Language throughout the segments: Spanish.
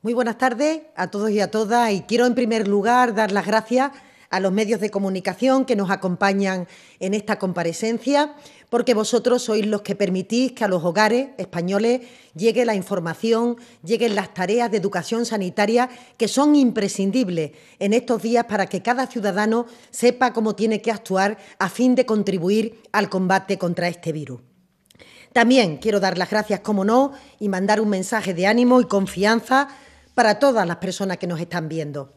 Muy buenas tardes a todos y a todas y quiero en primer lugar dar las gracias a los medios de comunicación que nos acompañan en esta comparecencia, porque vosotros sois los que permitís que a los hogares españoles llegue la información, lleguen las tareas de educación sanitaria que son imprescindibles en estos días para que cada ciudadano sepa cómo tiene que actuar a fin de contribuir al combate contra este virus. También quiero dar las gracias, como no, y mandar un mensaje de ánimo y confianza para todas las personas que nos están viendo.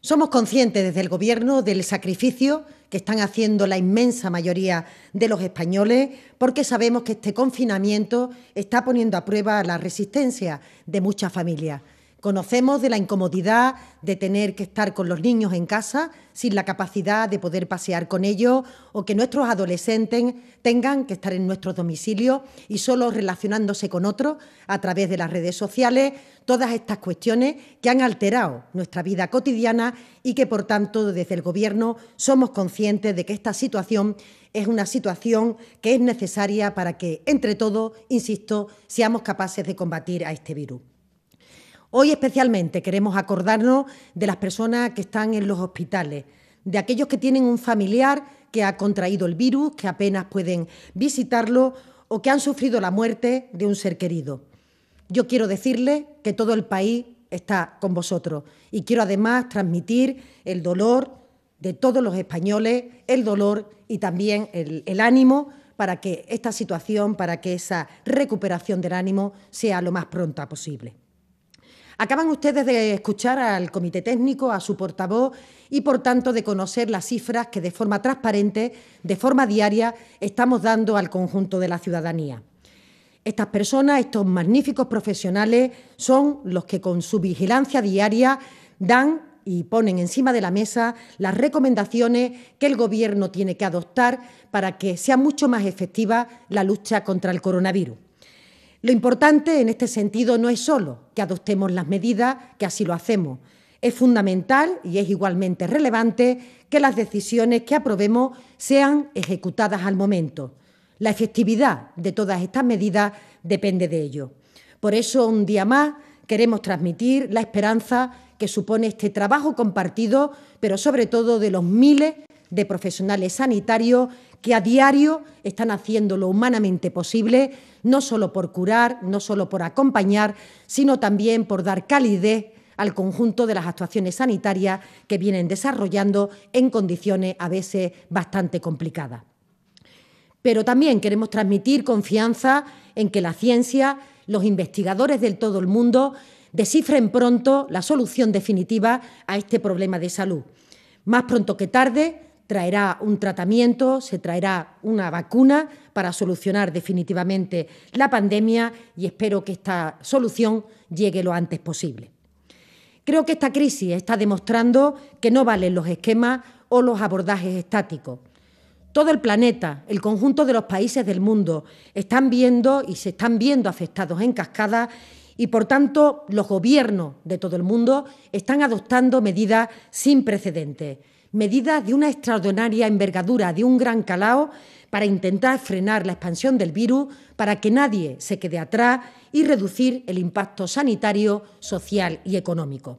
Somos conscientes desde el Gobierno del sacrificio que están haciendo la inmensa mayoría de los españoles porque sabemos que este confinamiento está poniendo a prueba la resistencia de muchas familias. Conocemos de la incomodidad de tener que estar con los niños en casa sin la capacidad de poder pasear con ellos o que nuestros adolescentes tengan que estar en nuestros domicilios y solo relacionándose con otros a través de las redes sociales todas estas cuestiones que han alterado nuestra vida cotidiana y que, por tanto, desde el Gobierno somos conscientes de que esta situación es una situación que es necesaria para que, entre todos, insisto, seamos capaces de combatir a este virus. Hoy especialmente queremos acordarnos de las personas que están en los hospitales, de aquellos que tienen un familiar que ha contraído el virus, que apenas pueden visitarlo o que han sufrido la muerte de un ser querido. Yo quiero decirles que todo el país está con vosotros y quiero además transmitir el dolor de todos los españoles, el dolor y también el, el ánimo para que esta situación, para que esa recuperación del ánimo sea lo más pronta posible. Acaban ustedes de escuchar al comité técnico, a su portavoz y, por tanto, de conocer las cifras que de forma transparente, de forma diaria, estamos dando al conjunto de la ciudadanía. Estas personas, estos magníficos profesionales, son los que con su vigilancia diaria dan y ponen encima de la mesa las recomendaciones que el Gobierno tiene que adoptar para que sea mucho más efectiva la lucha contra el coronavirus. Lo importante en este sentido no es solo que adoptemos las medidas, que así lo hacemos. Es fundamental y es igualmente relevante que las decisiones que aprobemos sean ejecutadas al momento. La efectividad de todas estas medidas depende de ello. Por eso, un día más, queremos transmitir la esperanza que supone este trabajo compartido, pero sobre todo de los miles de profesionales sanitarios que a diario están haciendo lo humanamente posible, no solo por curar, no solo por acompañar, sino también por dar calidez al conjunto de las actuaciones sanitarias que vienen desarrollando en condiciones a veces bastante complicadas pero también queremos transmitir confianza en que la ciencia, los investigadores del todo el mundo, descifren pronto la solución definitiva a este problema de salud. Más pronto que tarde traerá un tratamiento, se traerá una vacuna para solucionar definitivamente la pandemia y espero que esta solución llegue lo antes posible. Creo que esta crisis está demostrando que no valen los esquemas o los abordajes estáticos. Todo el planeta, el conjunto de los países del mundo están viendo y se están viendo afectados en cascada y, por tanto, los gobiernos de todo el mundo están adoptando medidas sin precedentes, medidas de una extraordinaria envergadura, de un gran calao, para intentar frenar la expansión del virus, para que nadie se quede atrás y reducir el impacto sanitario, social y económico.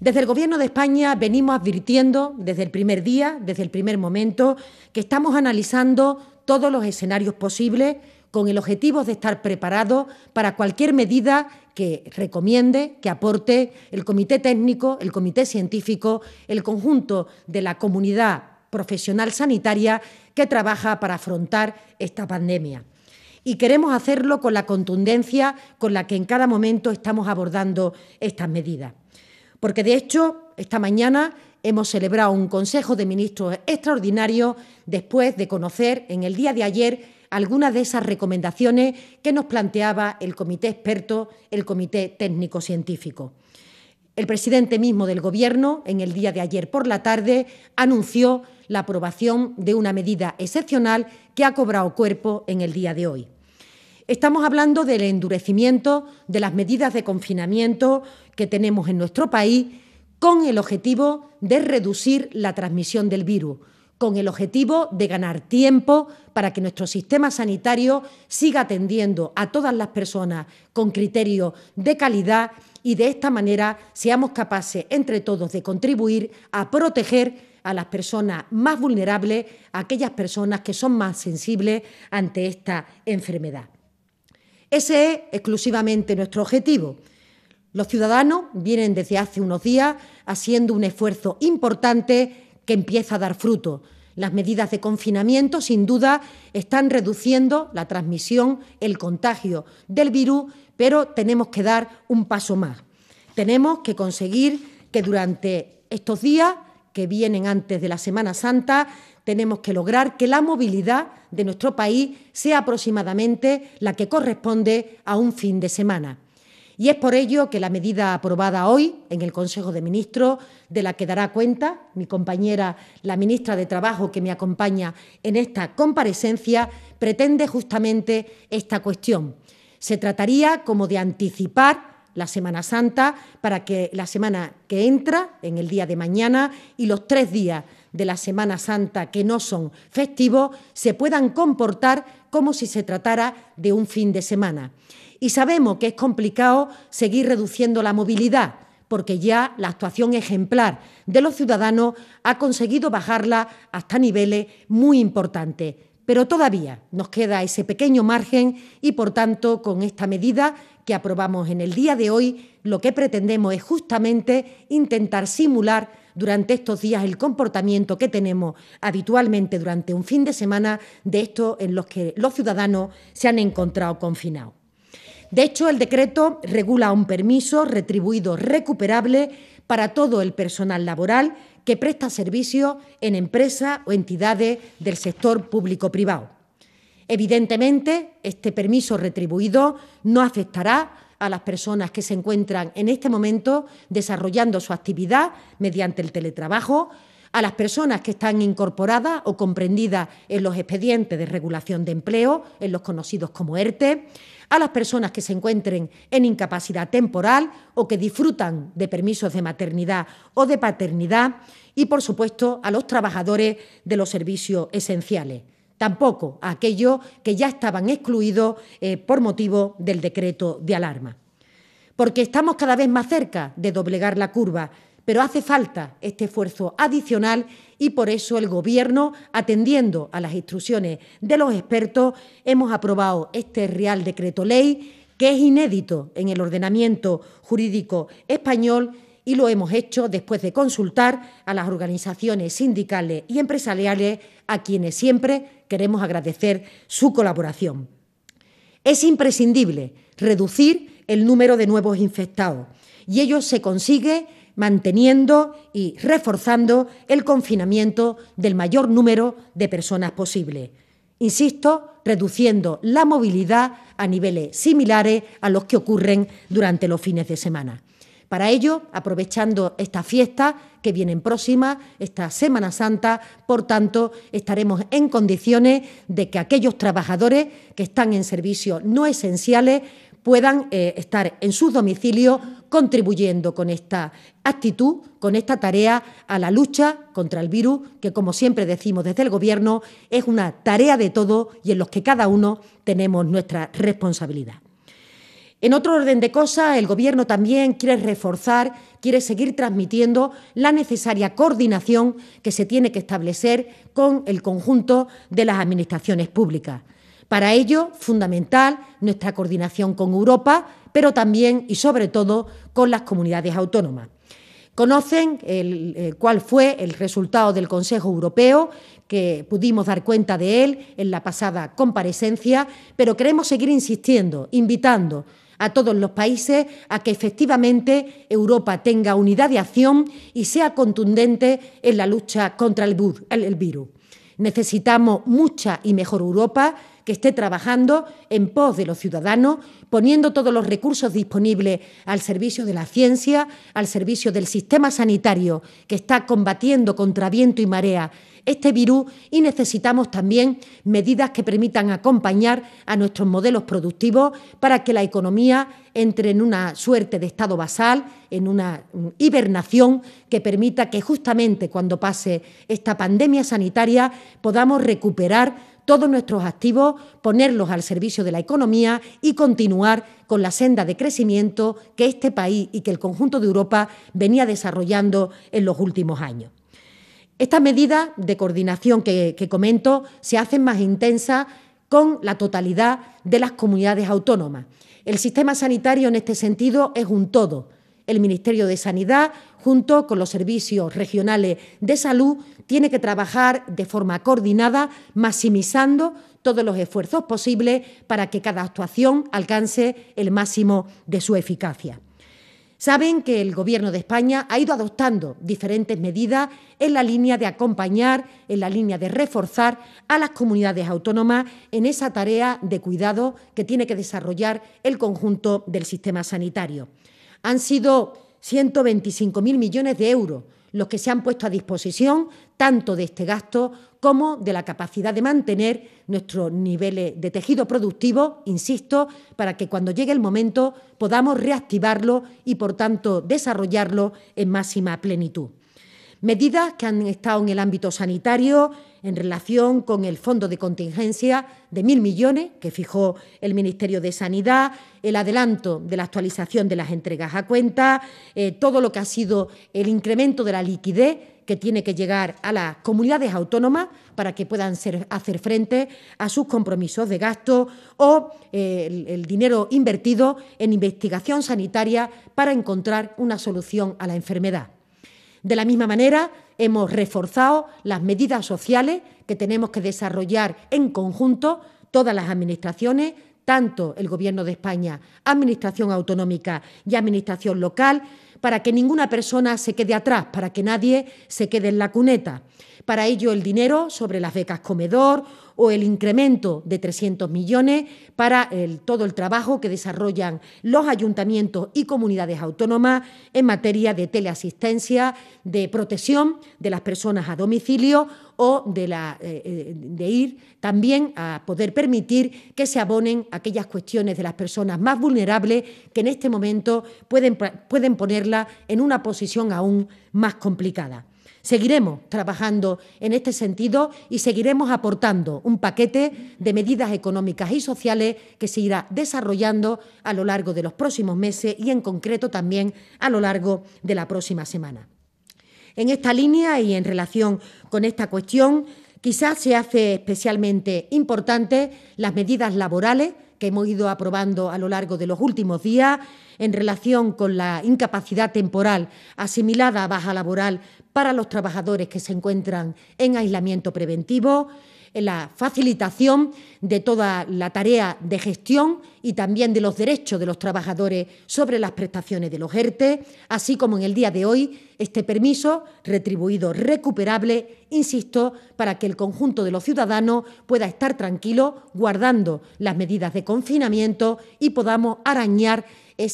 Desde el Gobierno de España venimos advirtiendo desde el primer día, desde el primer momento, que estamos analizando todos los escenarios posibles con el objetivo de estar preparados para cualquier medida que recomiende, que aporte el comité técnico, el comité científico, el conjunto de la comunidad profesional sanitaria que trabaja para afrontar esta pandemia. Y queremos hacerlo con la contundencia con la que en cada momento estamos abordando estas medidas porque de hecho esta mañana hemos celebrado un Consejo de Ministros extraordinario después de conocer en el día de ayer algunas de esas recomendaciones que nos planteaba el Comité Experto, el Comité Técnico Científico. El presidente mismo del Gobierno, en el día de ayer por la tarde, anunció la aprobación de una medida excepcional que ha cobrado cuerpo en el día de hoy. Estamos hablando del endurecimiento de las medidas de confinamiento que tenemos en nuestro país con el objetivo de reducir la transmisión del virus, con el objetivo de ganar tiempo para que nuestro sistema sanitario siga atendiendo a todas las personas con criterios de calidad y de esta manera seamos capaces entre todos de contribuir a proteger a las personas más vulnerables, a aquellas personas que son más sensibles ante esta enfermedad. Ese es exclusivamente nuestro objetivo. Los ciudadanos vienen desde hace unos días haciendo un esfuerzo importante que empieza a dar fruto. Las medidas de confinamiento, sin duda, están reduciendo la transmisión, el contagio del virus, pero tenemos que dar un paso más. Tenemos que conseguir que durante estos días que vienen antes de la Semana Santa, tenemos que lograr que la movilidad de nuestro país sea aproximadamente la que corresponde a un fin de semana. Y es por ello que la medida aprobada hoy en el Consejo de Ministros, de la que dará cuenta mi compañera, la ministra de Trabajo, que me acompaña en esta comparecencia, pretende justamente esta cuestión. Se trataría como de anticipar la Semana Santa para que la semana que entra, en el día de mañana, y los tres días de la Semana Santa que no son festivos, se puedan comportar como si se tratara de un fin de semana. Y sabemos que es complicado seguir reduciendo la movilidad, porque ya la actuación ejemplar de los ciudadanos ha conseguido bajarla hasta niveles muy importantes pero todavía nos queda ese pequeño margen y, por tanto, con esta medida aprobamos en el día de hoy, lo que pretendemos es justamente intentar simular durante estos días el comportamiento que tenemos habitualmente durante un fin de semana de estos en los que los ciudadanos se han encontrado confinados. De hecho, el decreto regula un permiso retribuido recuperable para todo el personal laboral que presta servicio en empresas o entidades del sector público-privado. Evidentemente, este permiso retribuido no afectará a las personas que se encuentran en este momento desarrollando su actividad mediante el teletrabajo, a las personas que están incorporadas o comprendidas en los expedientes de regulación de empleo, en los conocidos como ERTE, a las personas que se encuentren en incapacidad temporal o que disfrutan de permisos de maternidad o de paternidad y, por supuesto, a los trabajadores de los servicios esenciales tampoco a aquellos que ya estaban excluidos eh, por motivo del decreto de alarma. Porque estamos cada vez más cerca de doblegar la curva, pero hace falta este esfuerzo adicional y por eso el Gobierno, atendiendo a las instrucciones de los expertos, hemos aprobado este Real Decreto Ley que es inédito en el ordenamiento jurídico español y lo hemos hecho después de consultar a las organizaciones sindicales y empresariales a quienes siempre queremos agradecer su colaboración. Es imprescindible reducir el número de nuevos infectados y ello se consigue manteniendo y reforzando el confinamiento del mayor número de personas posible. Insisto, reduciendo la movilidad a niveles similares a los que ocurren durante los fines de semana. Para ello, aprovechando esta fiesta que viene próxima, esta Semana Santa, por tanto, estaremos en condiciones de que aquellos trabajadores que están en servicios no esenciales puedan eh, estar en sus domicilios contribuyendo con esta actitud, con esta tarea a la lucha contra el virus, que como siempre decimos desde el Gobierno, es una tarea de todos y en los que cada uno tenemos nuestra responsabilidad. En otro orden de cosas, el Gobierno también quiere reforzar, quiere seguir transmitiendo la necesaria coordinación que se tiene que establecer con el conjunto de las administraciones públicas. Para ello, fundamental nuestra coordinación con Europa, pero también y sobre todo con las comunidades autónomas. Conocen eh, cuál fue el resultado del Consejo Europeo, que pudimos dar cuenta de él en la pasada comparecencia, pero queremos seguir insistiendo, invitando a todos los países a que efectivamente Europa tenga unidad de acción y sea contundente en la lucha contra el, el virus. Necesitamos mucha y mejor Europa que esté trabajando en pos de los ciudadanos, poniendo todos los recursos disponibles al servicio de la ciencia, al servicio del sistema sanitario que está combatiendo contra viento y marea este virus y necesitamos también medidas que permitan acompañar a nuestros modelos productivos para que la economía entre en una suerte de estado basal, en una hibernación que permita que justamente cuando pase esta pandemia sanitaria podamos recuperar todos nuestros activos, ponerlos al servicio de la economía y continuar con la senda de crecimiento que este país y que el conjunto de Europa venía desarrollando en los últimos años. Estas medidas de coordinación que, comento se hacen más intensas con la totalidad de las comunidades autónomas. El sistema sanitario en este sentido es un todo. El Ministerio de Sanidad, junto con los servicios regionales de salud, tiene que trabajar de forma coordinada, maximizando todos los esfuerzos posibles para que cada actuación alcance el máximo de su eficacia. Saben que el Gobierno de España ha ido adoptando diferentes medidas en la línea de acompañar, en la línea de reforzar a las comunidades autónomas en esa tarea de cuidado que tiene que desarrollar el conjunto del sistema sanitario. Han sido 125.000 millones de euros los que se han puesto a disposición tanto de este gasto como de la capacidad de mantener nuestros niveles de tejido productivo, insisto, para que cuando llegue el momento podamos reactivarlo y, por tanto, desarrollarlo en máxima plenitud. Medidas que han estado en el ámbito sanitario, en relación con el fondo de contingencia de mil millones que fijó el Ministerio de Sanidad, el adelanto de la actualización de las entregas a cuenta, eh, todo lo que ha sido el incremento de la liquidez que tiene que llegar a las comunidades autónomas para que puedan hacer frente a sus compromisos de gasto o eh, el, dinero invertido en investigación sanitaria para encontrar una solución a la enfermedad. De la misma manera, hemos reforzado las medidas sociales que tenemos que desarrollar en conjunto todas las administraciones, tanto el Gobierno de España, Administración Autonómica y Administración Local, para que ninguna persona se quede atrás, para que nadie se quede en la cuneta. Para ello, el dinero sobre las becas comedor o el incremento de 300 millones para todo el trabajo que desarrollan los ayuntamientos y comunidades autónomas en materia de teleasistencia, de protección de las personas a domicilio o eh, eh, de, ir también a poder permitir que se abonen aquellas cuestiones de las personas más vulnerables que en este momento pueden, pueden ponerla en una posición aún más complicada. Seguiremos trabajando en este sentido y seguiremos aportando un paquete de medidas económicas y sociales que se irá desarrollando a lo largo de los próximos meses y, en concreto, también a lo largo de la próxima semana. En esta línea y en relación con esta cuestión, quizás se hace especialmente importante las medidas laborales que hemos ido aprobando a lo largo de los últimos días en relación con la incapacidad temporal asimilada a baja laboral para los trabajadores que se encuentran en aislamiento preventivo, en la facilitación de toda la tarea de gestión y también de los derechos de los trabajadores sobre las prestaciones de los ERTE, e, así como en el día de hoy este permiso retribuido recuperable, insisto, para que el conjunto de los ciudadanos pueda estar tranquilo guardando las medidas de confinamiento y podamos arañar eh,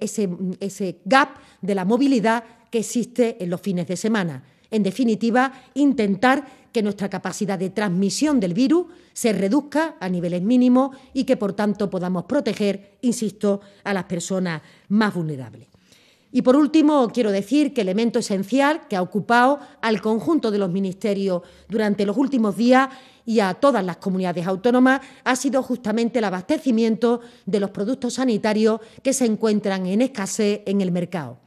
ese, ese gap de la movilidad que existe en los fines de semana. En definitiva, intentar que nuestra capacidad de transmisión del virus se reduzca a niveles mínimos y que, por tanto, podamos proteger, insisto, a las personas más vulnerables. Y por último, quiero decir que elemento esencial que ha ocupado al conjunto de los ministerios durante los últimos días y a todas las comunidades autónomas ha sido justamente el abastecimiento de los productos sanitarios que se encuentran en escasez en el mercado.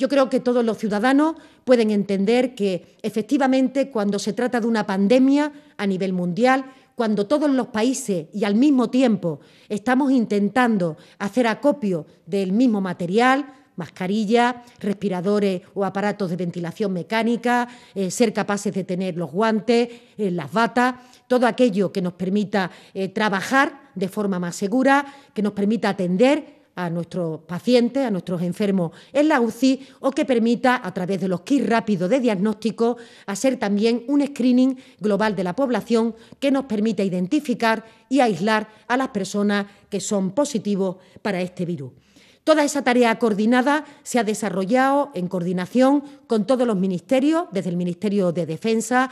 Yo creo que todos los ciudadanos pueden entender que efectivamente cuando se trata de una pandemia a nivel mundial, cuando todos los países y al mismo tiempo estamos intentando hacer acopio del mismo material, mascarillas, respiradores o aparatos de ventilación mecánica, eh, ser capaces de tener los guantes, eh, las batas, todo aquello que nos permita eh, trabajar de forma más segura, que nos permita atender a nuestros pacientes, a nuestros enfermos en la UCI o que permita, a través de los kits rápidos de diagnóstico, hacer también un screening global de la población que nos permita identificar y aislar a las personas que son positivos para este virus. Toda esa tarea coordinada se ha desarrollado en coordinación con todos los ministerios, desde el Ministerio de Defensa,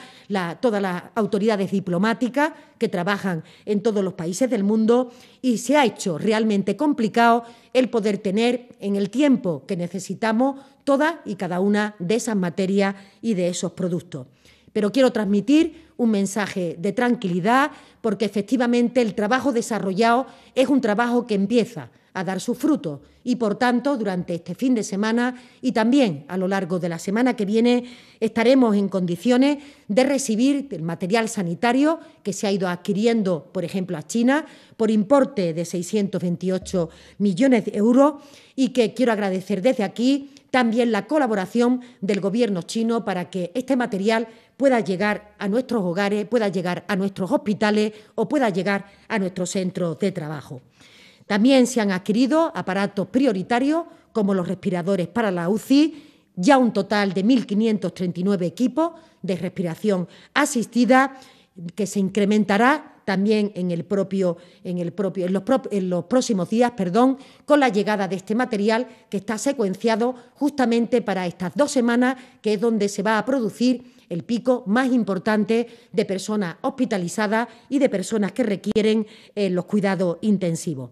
todas las autoridades diplomáticas que trabajan en todos los países del mundo y se ha hecho realmente complicado el poder tener en el tiempo que necesitamos todas y cada una de esas materias y de esos productos. Pero quiero transmitir un mensaje de tranquilidad porque efectivamente el trabajo desarrollado es un trabajo que empieza a dar sus frutos y, por tanto, durante este fin de semana y también a lo largo de la semana que viene estaremos en condiciones de recibir el material sanitario que se ha ido adquiriendo, por ejemplo, a China por importe de 628 millones de euros y que quiero agradecer desde aquí también la colaboración del Gobierno chino para que este material pueda llegar a nuestros hogares, pueda llegar a nuestros hospitales o pueda llegar a nuestros centros de trabajo. También se han adquirido aparatos prioritarios como los respiradores para la UCI, ya un total de 1.539 equipos de respiración asistida que se incrementará también en, el propio, en, los, próximos días perdón, con la llegada de este material que está secuenciado justamente para estas dos semanas, que es donde se va a producir el pico más importante de personas hospitalizadas y de personas que requieren eh, los cuidados intensivos.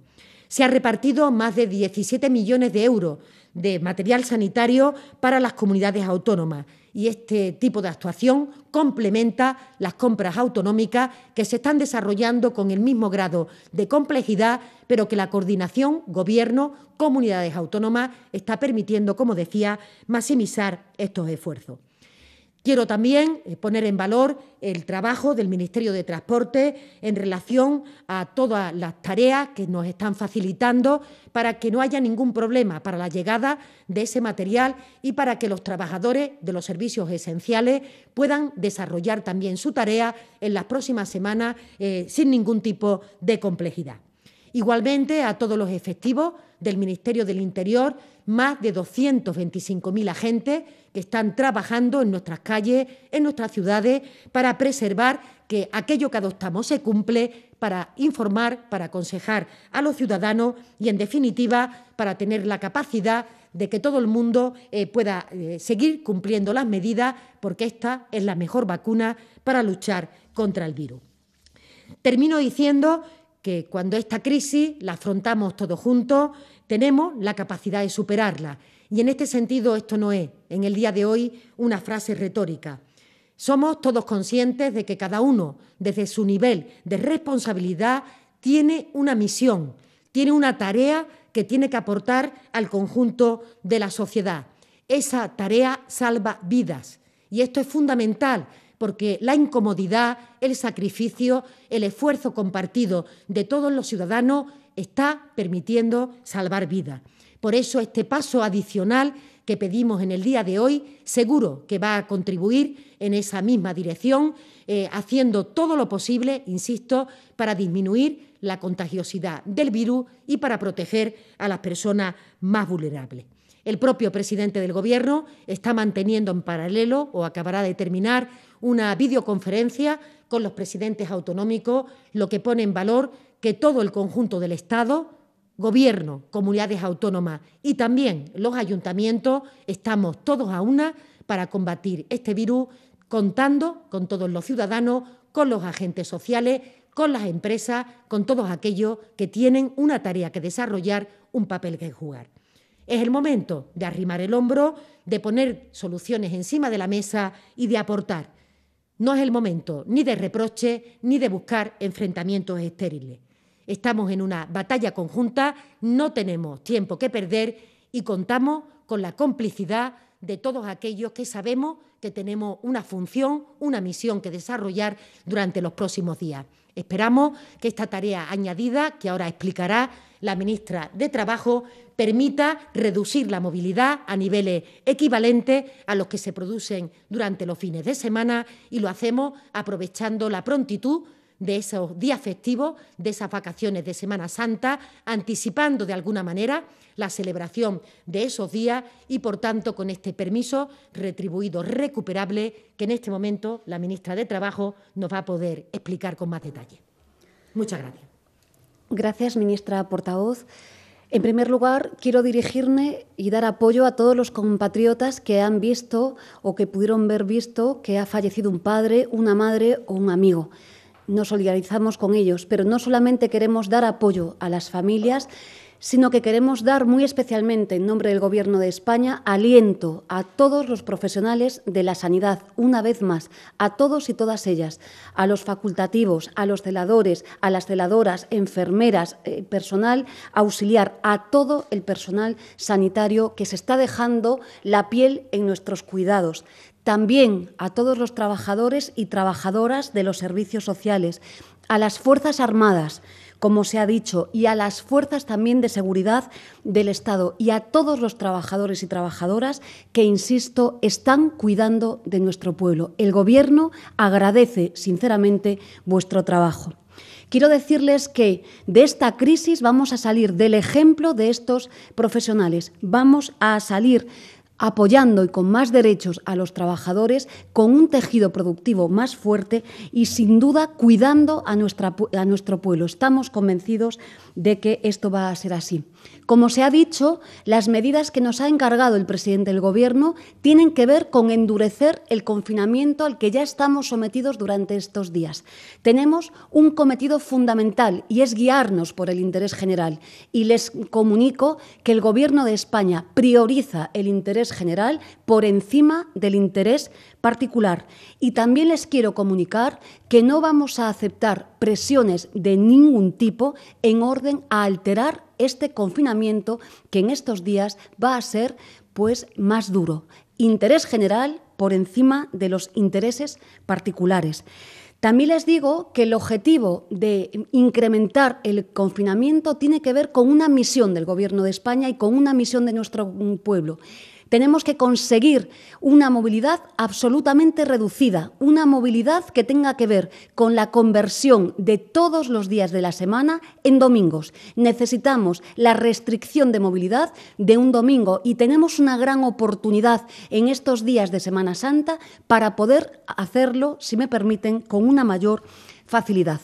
Se ha repartido más de 17 millones de euros de material sanitario para las comunidades autónomas y este tipo de actuación complementa las compras autonómicas que se están desarrollando con el mismo grado de complejidad, pero que la coordinación, gobierno, comunidades autónomas está permitiendo, como decía, maximizar estos esfuerzos. Quiero también eh, poner en valor el trabajo del Ministerio de Transporte en relación a todas las tareas que nos están facilitando para que no haya ningún problema para la llegada de ese material y para que los trabajadores de los servicios esenciales puedan desarrollar también su tarea en las próximas semanas eh, sin ningún tipo de complejidad. Igualmente, a todos los efectivos del Ministerio del Interior, más de 225.000 agentes que están trabajando en nuestras calles, en nuestras ciudades, para preservar que aquello que adoptamos se cumple, para informar, para aconsejar a los ciudadanos y, en definitiva, para tener la capacidad de que todo el mundo eh, pueda eh, seguir cumpliendo las medidas, porque esta es la mejor vacuna para luchar contra el virus. Termino diciendo que cuando esta crisis la afrontamos todos juntos, tenemos la capacidad de superarla. Y en este sentido esto no es, en el día de hoy, una frase retórica. Somos todos conscientes de que cada uno, desde su nivel de responsabilidad, tiene una misión, tiene una tarea que tiene que aportar al conjunto de la sociedad. Esa tarea salva vidas y esto es fundamental porque la incomodidad, el sacrificio, el esfuerzo compartido de todos los ciudadanos está permitiendo salvar vidas. Por eso este paso adicional que pedimos en el día de hoy seguro que va a contribuir en esa misma dirección, eh, haciendo todo lo posible, insisto, para disminuir la contagiosidad del virus y para proteger a las personas más vulnerables. El propio presidente del Gobierno está manteniendo en paralelo o acabará de terminar una videoconferencia con los presidentes autonómicos, lo que pone en valor que todo el conjunto del Estado, gobierno, comunidades autónomas y también los ayuntamientos, estamos todos a una para combatir este virus, contando con todos los ciudadanos, con los agentes sociales, con las empresas, con todos aquellos que tienen una tarea que desarrollar, un papel que jugar. Es el momento de arrimar el hombro, de poner soluciones encima de la mesa y de aportar. No es el momento ni de reproche ni de buscar enfrentamientos estériles. Estamos en una batalla conjunta, no tenemos tiempo que perder y contamos con la complicidad de todos aquellos que sabemos que tenemos una función, una misión que desarrollar durante los próximos días. Esperamos que esta tarea añadida, que ahora explicará la ministra de Trabajo, permita reducir la movilidad a niveles equivalentes a los que se producen durante los fines de semana y lo hacemos aprovechando la prontitud de esos días festivos, de esas vacaciones de Semana Santa, anticipando de alguna manera la celebración de esos días y, por tanto, con este permiso retribuido recuperable que en este momento la ministra de Trabajo nos va a poder explicar con más detalle. Muchas gracias. Gracias, ministra portavoz. En primer lugar, quiero dirigirme y dar apoyo a todos los compatriotas que han visto o que pudieron ver visto que ha fallecido un padre, una madre o un amigo nos solidarizamos con ellos, pero no solamente queremos dar apoyo a las familias, sino que queremos dar muy especialmente, en nombre del Gobierno de España, aliento a todos los profesionales de la sanidad, una vez más, a todos y todas ellas, a los facultativos, a los celadores, a las celadoras, enfermeras, eh, personal auxiliar, a todo el personal sanitario que se está dejando la piel en nuestros cuidados también a todos los trabajadores y trabajadoras de los servicios sociales, a las Fuerzas Armadas, como se ha dicho, y a las fuerzas también de seguridad del Estado y a todos los trabajadores y trabajadoras que, insisto, están cuidando de nuestro pueblo. El Gobierno agradece sinceramente vuestro trabajo. Quiero decirles que de esta crisis vamos a salir del ejemplo de estos profesionales, vamos a salir apoyando y con más derechos a los trabajadores, con un tejido productivo más fuerte y sin duda cuidando a, nuestra, a nuestro pueblo. Estamos convencidos de que esto va a ser así. Como se ha dicho, las medidas que nos ha encargado el presidente del Gobierno tienen que ver con endurecer el confinamiento al que ya estamos sometidos durante estos días. Tenemos un cometido fundamental y es guiarnos por el interés general. Y les comunico que el Gobierno de España prioriza el interés general por encima del interés particular. Y también les quiero comunicar que no vamos a aceptar presiones de ningún tipo en orden a alterar este confinamiento que en estos días va a ser pues más duro. Interés general por encima de los intereses particulares. También les digo que el objetivo de incrementar el confinamiento tiene que ver con una misión del Gobierno de España y con una misión de nuestro mm, pueblo. Tenemos que conseguir una movilidad absolutamente reducida, una movilidad que tenga que ver con la conversión de todos los días de la semana en domingos. Necesitamos la restricción de movilidad de un domingo y tenemos una gran oportunidad en estos días de Semana Santa para poder hacerlo, si me permiten, con una mayor facilidad.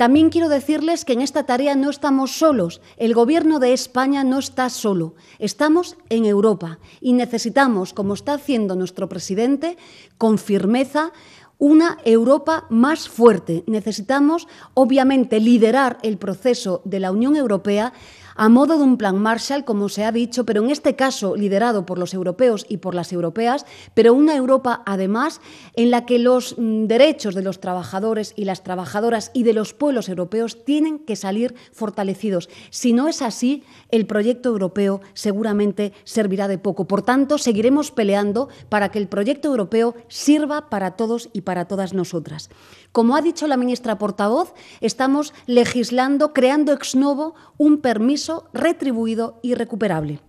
También quiero decirles que en esta tarea no estamos solos. El gobierno de España no está solo. Estamos en Europa y necesitamos, como está haciendo nuestro presidente, con firmeza, una Europa más fuerte. Necesitamos, obviamente, liderar el proceso de la Unión Europea a modo de un plan Marshall, como se ha dicho, pero en este caso liderado por los europeos y por las europeas, pero una Europa además en la que los mm, derechos de los trabajadores y las trabajadoras y de los pueblos europeos tienen que salir fortalecidos. Si no es así, el proyecto europeo seguramente servirá de poco. Por tanto, seguiremos peleando para que el proyecto europeo sirva para todos y para todas nosotras. Como ha dicho la ministra portavoz, estamos legislando, creando ex novo un permiso retribuido y recuperable.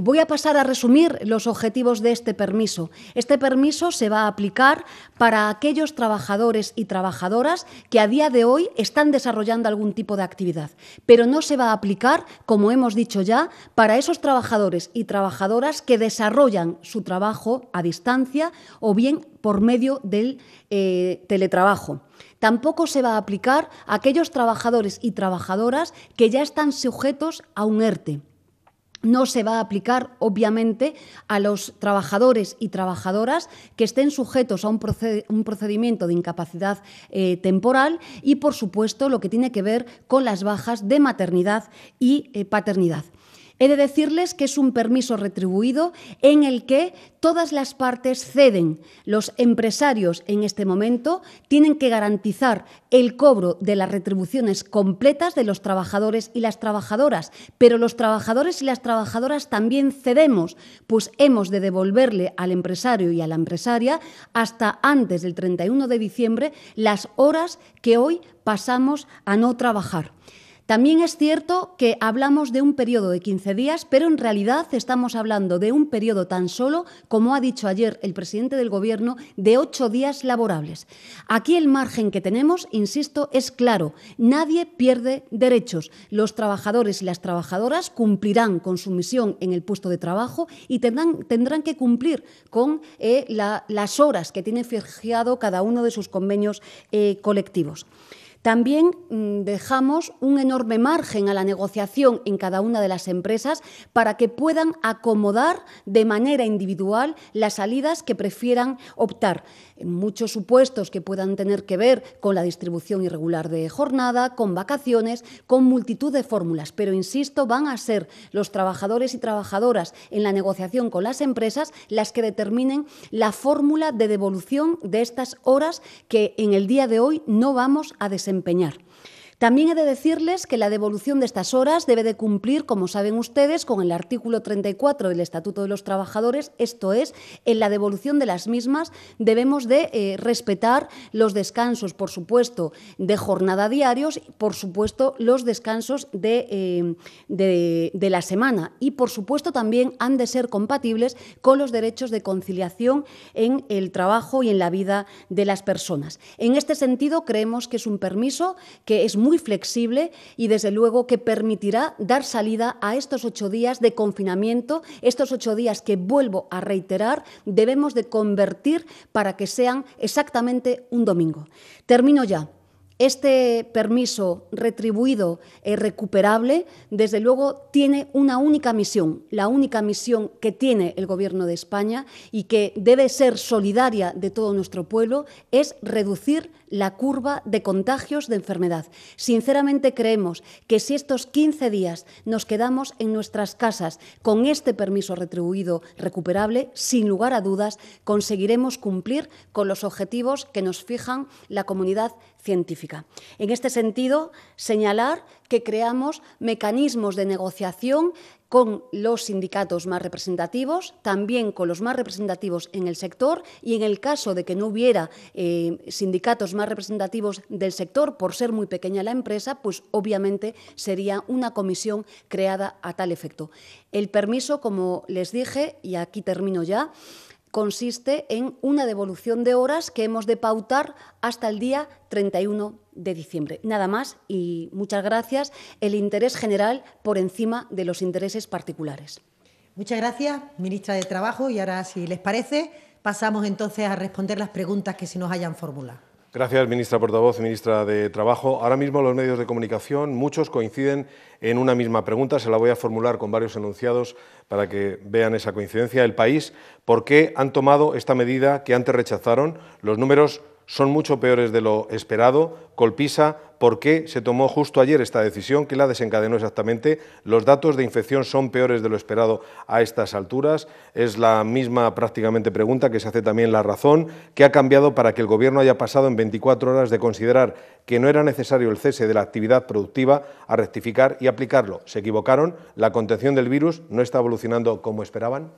Voy a pasar a resumir los objetivos de este permiso. Este permiso se va a aplicar para aquellos trabajadores y trabajadoras que a día de hoy están desarrollando algún tipo de actividad, pero no se va a aplicar, como hemos dicho ya, para esos trabajadores y trabajadoras que desarrollan su trabajo a distancia o bien por medio del eh, teletrabajo. Tampoco se va a aplicar a aquellos trabajadores y trabajadoras que ya están sujetos a un ERTE no se va a aplicar, obviamente, a los trabajadores y trabajadoras que estén sujetos a un, procedimiento de incapacidad eh, temporal y, por supuesto, lo que tiene que ver con las bajas de maternidad y eh, paternidad. He de decirles que es un permiso retribuido en el que todas las partes ceden. Los empresarios en este momento tienen que garantizar el cobro de las retribuciones completas de los trabajadores y las trabajadoras, pero los trabajadores y las trabajadoras también cedemos, pues hemos de devolverle al empresario y a la empresaria hasta antes del 31 de diciembre las horas que hoy pasamos a no trabajar. También es cierto que hablamos de un periodo de 15 días, pero en realidad estamos hablando de un periodo tan solo, como ha dicho ayer el presidente del Gobierno, de ocho días laborables. Aquí el margen que tenemos, insisto, es claro. Nadie pierde derechos. Los trabajadores y las trabajadoras cumplirán con su misión en el puesto de trabajo y tendrán, tendrán que cumplir con eh, las horas que tiene fijado cada uno de sus convenios eh, colectivos. También mm, dejamos un enorme margen a la negociación en cada una de las empresas para que puedan acomodar de manera individual las salidas que prefieran optar muchos supuestos que puedan tener que ver con la distribución irregular de jornada, con vacaciones, con multitud de fórmulas. Pero, insisto, van a ser los trabajadores y trabajadoras en la negociación con las empresas las que determinen la fórmula de devolución de estas horas que en el día de hoy no vamos a desempeñar. También he de decirles que la devolución de estas horas debe de cumplir, como saben ustedes, con el artículo 34 del Estatuto de los Trabajadores, esto es, en la devolución de las mismas debemos de eh, respetar los descansos, por supuesto, de jornada diarios, por supuesto, los descansos eh, de, de la semana y, por supuesto, también han de ser compatibles con los derechos de conciliación en el trabajo y en la vida de las personas. En este sentido, creemos que es un permiso que es muy muy flexible y desde luego que permitirá dar salida a estos ocho días de confinamiento, estos ocho días que vuelvo a reiterar, debemos de convertir para que sean exactamente un domingo. Termino ya. Este permiso retribuido y e recuperable, desde luego, tiene una única misión, la única misión que tiene el Gobierno de España y que debe ser solidaria de todo nuestro pueblo, es reducir la curva de contagios de enfermedad. Sinceramente creemos que si estos 15 días nos quedamos en nuestras casas con este permiso retribuido recuperable, sin lugar a dudas conseguiremos cumplir con los objetivos que nos fijan la comunidad científica. En este sentido, señalar que creamos mecanismos de negociación con los sindicatos más representativos, también con los más representativos en el sector y en el caso de que no hubiera eh, sindicatos más representativos del sector por ser muy pequeña la empresa, pues obviamente sería una comisión creada a tal efecto. El permiso, como les dije, y aquí termino ya, consiste en una devolución de horas que hemos de pautar hasta el día 31 de diciembre. Nada más y muchas gracias. El interés general por encima de los intereses particulares. Muchas gracias, ministra de Trabajo. Y ahora, si les parece, pasamos entonces a responder las preguntas que se nos hayan formulado. Gracias, ministra portavoz, ministra de Trabajo. Ahora mismo los medios de comunicación, muchos coinciden en una misma pregunta, se la voy a formular con varios enunciados para que vean esa coincidencia. El país, ¿por qué han tomado esta medida que antes rechazaron? Los números son mucho peores de lo esperado. Colpisa, ¿por qué se tomó justo ayer esta decisión? que la desencadenó exactamente? Los datos de infección son peores de lo esperado a estas alturas. Es la misma prácticamente pregunta que se hace también la razón. ¿Qué ha cambiado para que el Gobierno haya pasado en 24 horas de considerar que no era necesario el cese de la actividad productiva a rectificar y aplicarlo? ¿Se equivocaron? ¿La contención del virus no está evolucionando como esperaban?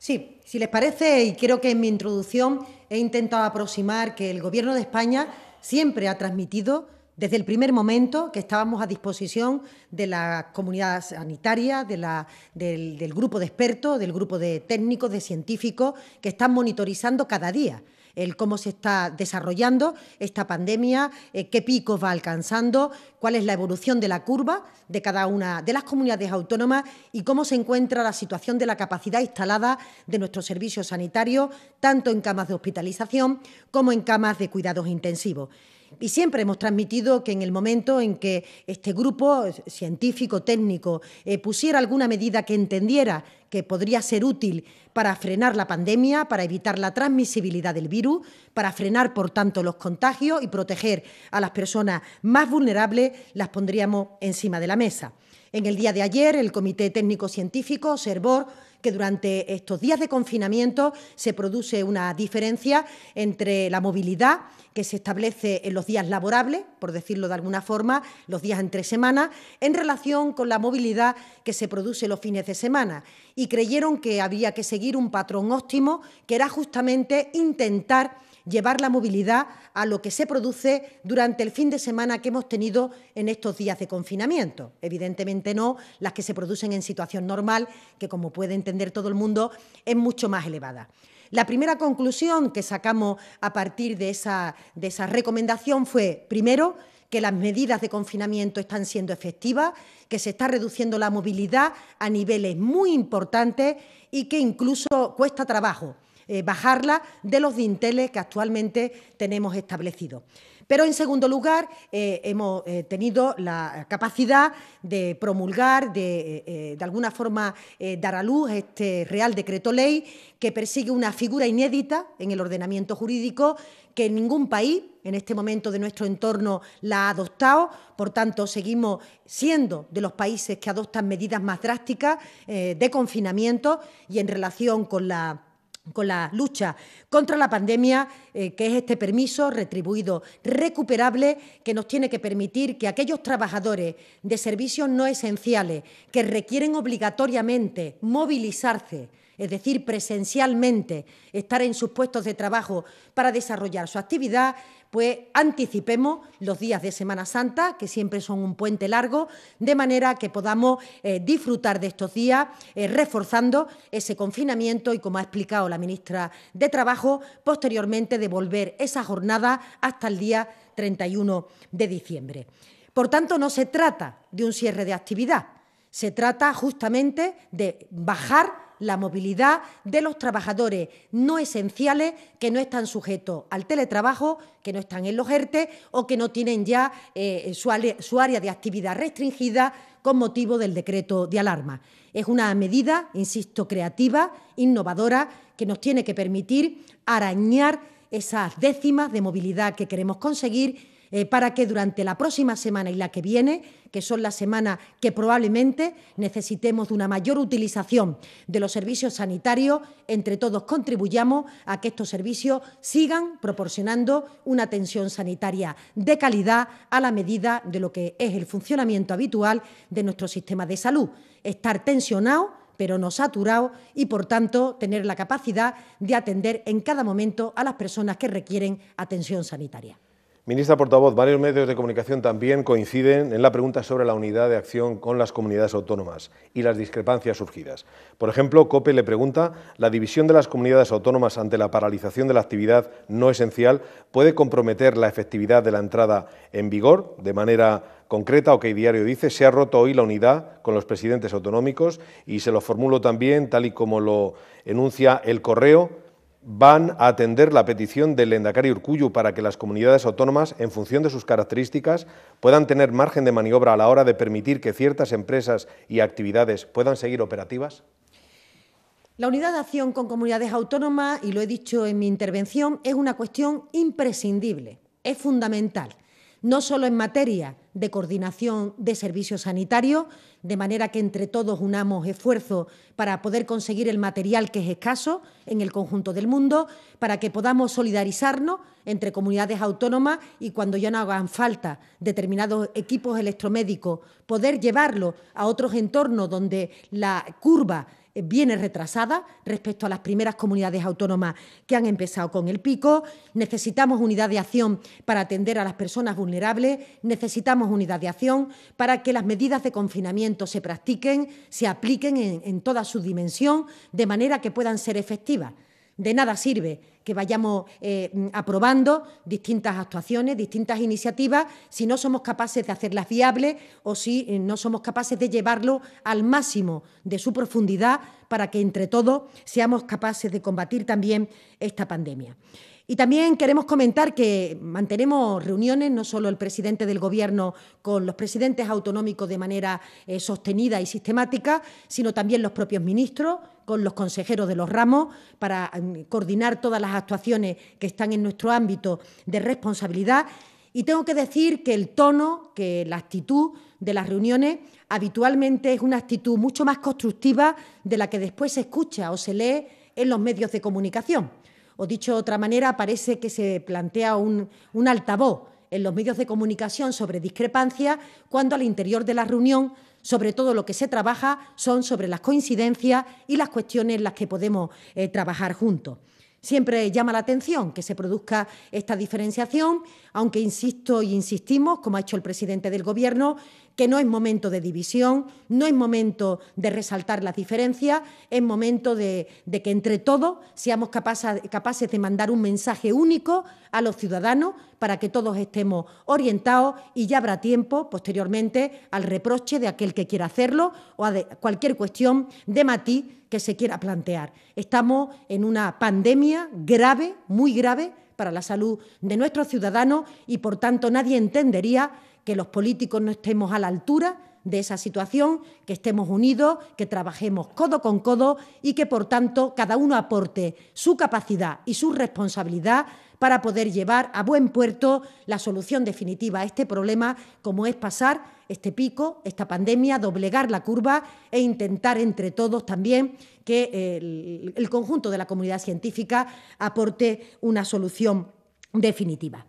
Sí, si les parece, y creo que en mi introducción he intentado aproximar que el Gobierno de España siempre ha transmitido desde el primer momento que estábamos a disposición de la comunidad sanitaria, del, del grupo de expertos, del grupo de técnicos, de científicos que están monitorizando cada día el cómo se está desarrollando esta pandemia, eh, qué picos va alcanzando, cuál es la evolución de la curva de cada una de las comunidades autónomas y cómo se encuentra la situación de la capacidad instalada de nuestros servicios sanitarios, tanto en camas de hospitalización como en camas de cuidados intensivos y siempre hemos transmitido que en el momento en que este grupo científico, técnico, eh, pusiera alguna medida que entendiera que podría ser útil para frenar la pandemia, para evitar la transmisibilidad del virus, para frenar, por tanto, los contagios y proteger a las personas más vulnerables, las pondríamos encima de la mesa. En el día de ayer, el Comité Técnico Científico observó que durante estos días de confinamiento se produce una diferencia entre la movilidad que se establece en los días laborables, por decirlo de alguna forma, los días entre semanas, en relación con la movilidad que se produce los fines de semana. Y creyeron que había que seguir un patrón óptimo, que era justamente intentar llevar la movilidad a lo que se produce durante el fin de semana que hemos tenido en estos días de confinamiento. Evidentemente no las que se producen en situación normal, que como puede entender todo el mundo, es mucho más elevada. La primera conclusión que sacamos a partir de esa, de esa recomendación fue, primero, que las medidas de confinamiento están siendo efectivas, que se está reduciendo la movilidad a niveles muy importantes y que incluso cuesta trabajo eh, bajarla de los dinteles que actualmente tenemos establecidos. Pero en segundo lugar, eh, hemos eh, tenido la capacidad de promulgar, de, de alguna forma dar a luz este Real Decreto Ley que persigue una figura inédita en el ordenamiento jurídico que ningún país en este momento de nuestro entorno la ha adoptado. Por tanto, seguimos siendo de los países que adoptan medidas más drásticas de confinamiento y en relación con la con la lucha contra la pandemia, eh, que es este permiso retribuido, recuperable, que nos tiene que permitir que aquellos trabajadores de servicios no esenciales que requieren obligatoriamente movilizarse, es decir, presencialmente, estar en sus puestos de trabajo para desarrollar su actividad, pues anticipemos los días de Semana Santa, que siempre son un puente largo, de manera que podamos eh, disfrutar de estos días, eh, reforzando ese confinamiento y, como ha explicado la ministra de Trabajo, posteriormente devolver esa jornada hasta el día 31 de diciembre. Por tanto, no se trata de un cierre de actividad, se trata justamente de bajar la movilidad de los trabajadores no esenciales que no están sujetos al teletrabajo, que no están en los ERTE o que no tienen ya eh, su área de actividad restringida con motivo del decreto de alarma. Es una medida, insisto, creativa, innovadora, que nos tiene que permitir arañar esas décimas de movilidad que queremos conseguir eh, para que durante la próxima semana y la que viene, que son las semanas que probablemente necesitemos de una mayor utilización de los servicios sanitarios, entre todos contribuyamos a que estos servicios sigan proporcionando una atención sanitaria de calidad a la medida de lo que es el funcionamiento habitual de nuestro sistema de salud. Estar tensionado pero no saturado y, por tanto, tener la capacidad de atender en cada momento a las personas que requieren atención sanitaria. Ministra portavoz, varios medios de comunicación también coinciden en la pregunta sobre la unidad de acción con las comunidades autónomas y las discrepancias surgidas. Por ejemplo, COPE le pregunta, ¿la división de las comunidades autónomas ante la paralización de la actividad no esencial puede comprometer la efectividad de la entrada en vigor de manera concreta? o OK Diario dice, se ha roto hoy la unidad con los presidentes autonómicos y se lo formulo también, tal y como lo enuncia el correo van a atender la petición del Endacari Urcuyu para que las comunidades autónomas, en función de sus características, puedan tener margen de maniobra a la hora de permitir que ciertas empresas y actividades puedan seguir operativas? La unidad de acción con comunidades autónomas, y lo he dicho en mi intervención, es una cuestión imprescindible, es fundamental no solo en materia de coordinación de servicios sanitarios, de manera que entre todos unamos esfuerzos para poder conseguir el material que es escaso en el conjunto del mundo, para que podamos solidarizarnos entre comunidades autónomas y cuando ya no hagan falta determinados equipos electromédicos, poder llevarlo a otros entornos donde la curva eh, viene retrasada respecto a las primeras comunidades autónomas que han empezado con el pico. Necesitamos unidad de acción para atender a las personas vulnerables, necesitamos unidad de acción para que las medidas de confinamiento se practiquen, se apliquen en, en toda su dimensión, de manera que puedan ser efectivas. De nada sirve que vayamos eh, aprobando distintas actuaciones, distintas iniciativas, si no somos capaces de hacerlas viables o si eh, no somos capaces de llevarlo al máximo de su profundidad para que entre todos seamos capaces de combatir también esta pandemia. Y también queremos comentar que mantenemos reuniones, no solo el presidente del Gobierno con los presidentes autonómicos de manera eh, sostenida y sistemática, sino también los propios ministros, con los consejeros de los ramos, para mm, coordinar todas las actuaciones que están en nuestro ámbito de responsabilidad. Y tengo que decir que el tono, que la actitud de las reuniones habitualmente es una actitud mucho más constructiva de la que después se escucha o se lee en los medios de comunicación. O dicho de otra manera, parece que se plantea un, altavoz en los medios de comunicación sobre discrepancias cuando al interior de la reunión sobre todo lo que se trabaja son sobre las coincidencias y las cuestiones en las que podemos eh, trabajar juntos. Siempre llama la atención que se produzca esta diferenciación, aunque insisto y insistimos, como ha hecho el presidente del Gobierno, que no es momento de división, no es momento de resaltar las diferencias, es momento de, que entre todos seamos capaces, capaces de mandar un mensaje único a los ciudadanos para que todos estemos orientados y ya habrá tiempo posteriormente al reproche de aquel que quiera hacerlo o a cualquier cuestión de matiz que se quiera plantear. Estamos en una pandemia grave, muy grave, para la salud de nuestros ciudadanos y, por tanto, nadie entendería que los políticos no estemos a la altura de esa situación, que estemos unidos, que trabajemos codo con codo y que, por tanto, cada uno aporte su capacidad y su responsabilidad para poder llevar a buen puerto la solución definitiva a este problema, como es pasar este pico, esta pandemia, doblegar la curva e intentar entre todos también que el, conjunto de la comunidad científica aporte una solución definitiva.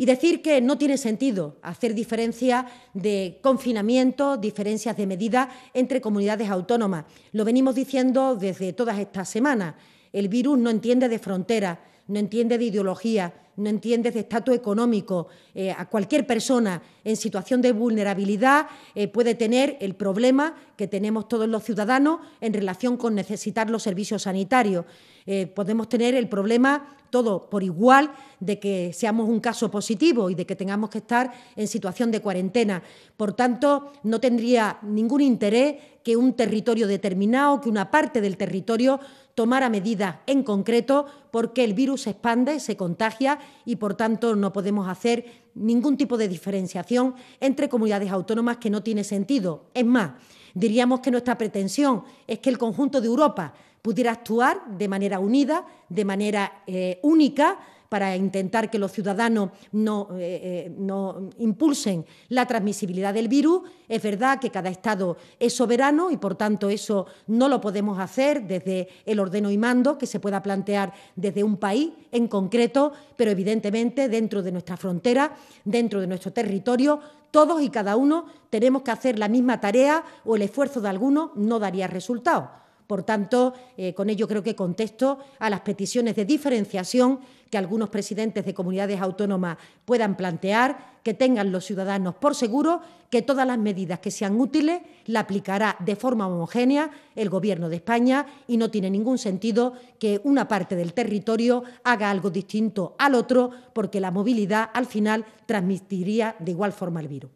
Y decir que no tiene sentido hacer diferencias de confinamiento, diferencias de medidas entre comunidades autónomas. Lo venimos diciendo desde todas estas semanas. El virus no entiende de fronteras, no entiende de ideología, no entiende de estatus económico. Eh, a cualquier persona en situación de vulnerabilidad eh, puede tener el problema que tenemos todos los ciudadanos en relación con necesitar los servicios sanitarios. Eh, podemos tener el problema todo por igual de que seamos un caso positivo y de que tengamos que estar en situación de cuarentena. Por tanto, no tendría ningún interés que un territorio determinado, que una parte del territorio tomara medidas en concreto porque el virus se expande, se contagia y, por tanto, no podemos hacer ningún tipo de diferenciación entre comunidades autónomas que no tiene sentido. Es más, diríamos que nuestra pretensión es que el conjunto de Europa pudiera actuar de manera unida, de manera eh, única, para intentar que los ciudadanos eh, eh, no, impulsen la transmisibilidad del virus. Es verdad que cada Estado es soberano y, por tanto, eso no lo podemos hacer desde el ordeno y mando que se pueda plantear desde un país en concreto, pero evidentemente dentro de nuestra frontera, dentro de nuestro territorio, todos y cada uno tenemos que hacer la misma tarea o el esfuerzo de alguno no daría resultado. Por tanto, eh, con ello creo que contesto a las peticiones de diferenciación que algunos presidentes de comunidades autónomas puedan plantear, que tengan los ciudadanos por seguro que todas las medidas que sean útiles la aplicará de forma homogénea el Gobierno de España y no tiene ningún sentido que una parte del territorio haga algo distinto al otro porque la movilidad al final transmitiría de igual forma el virus.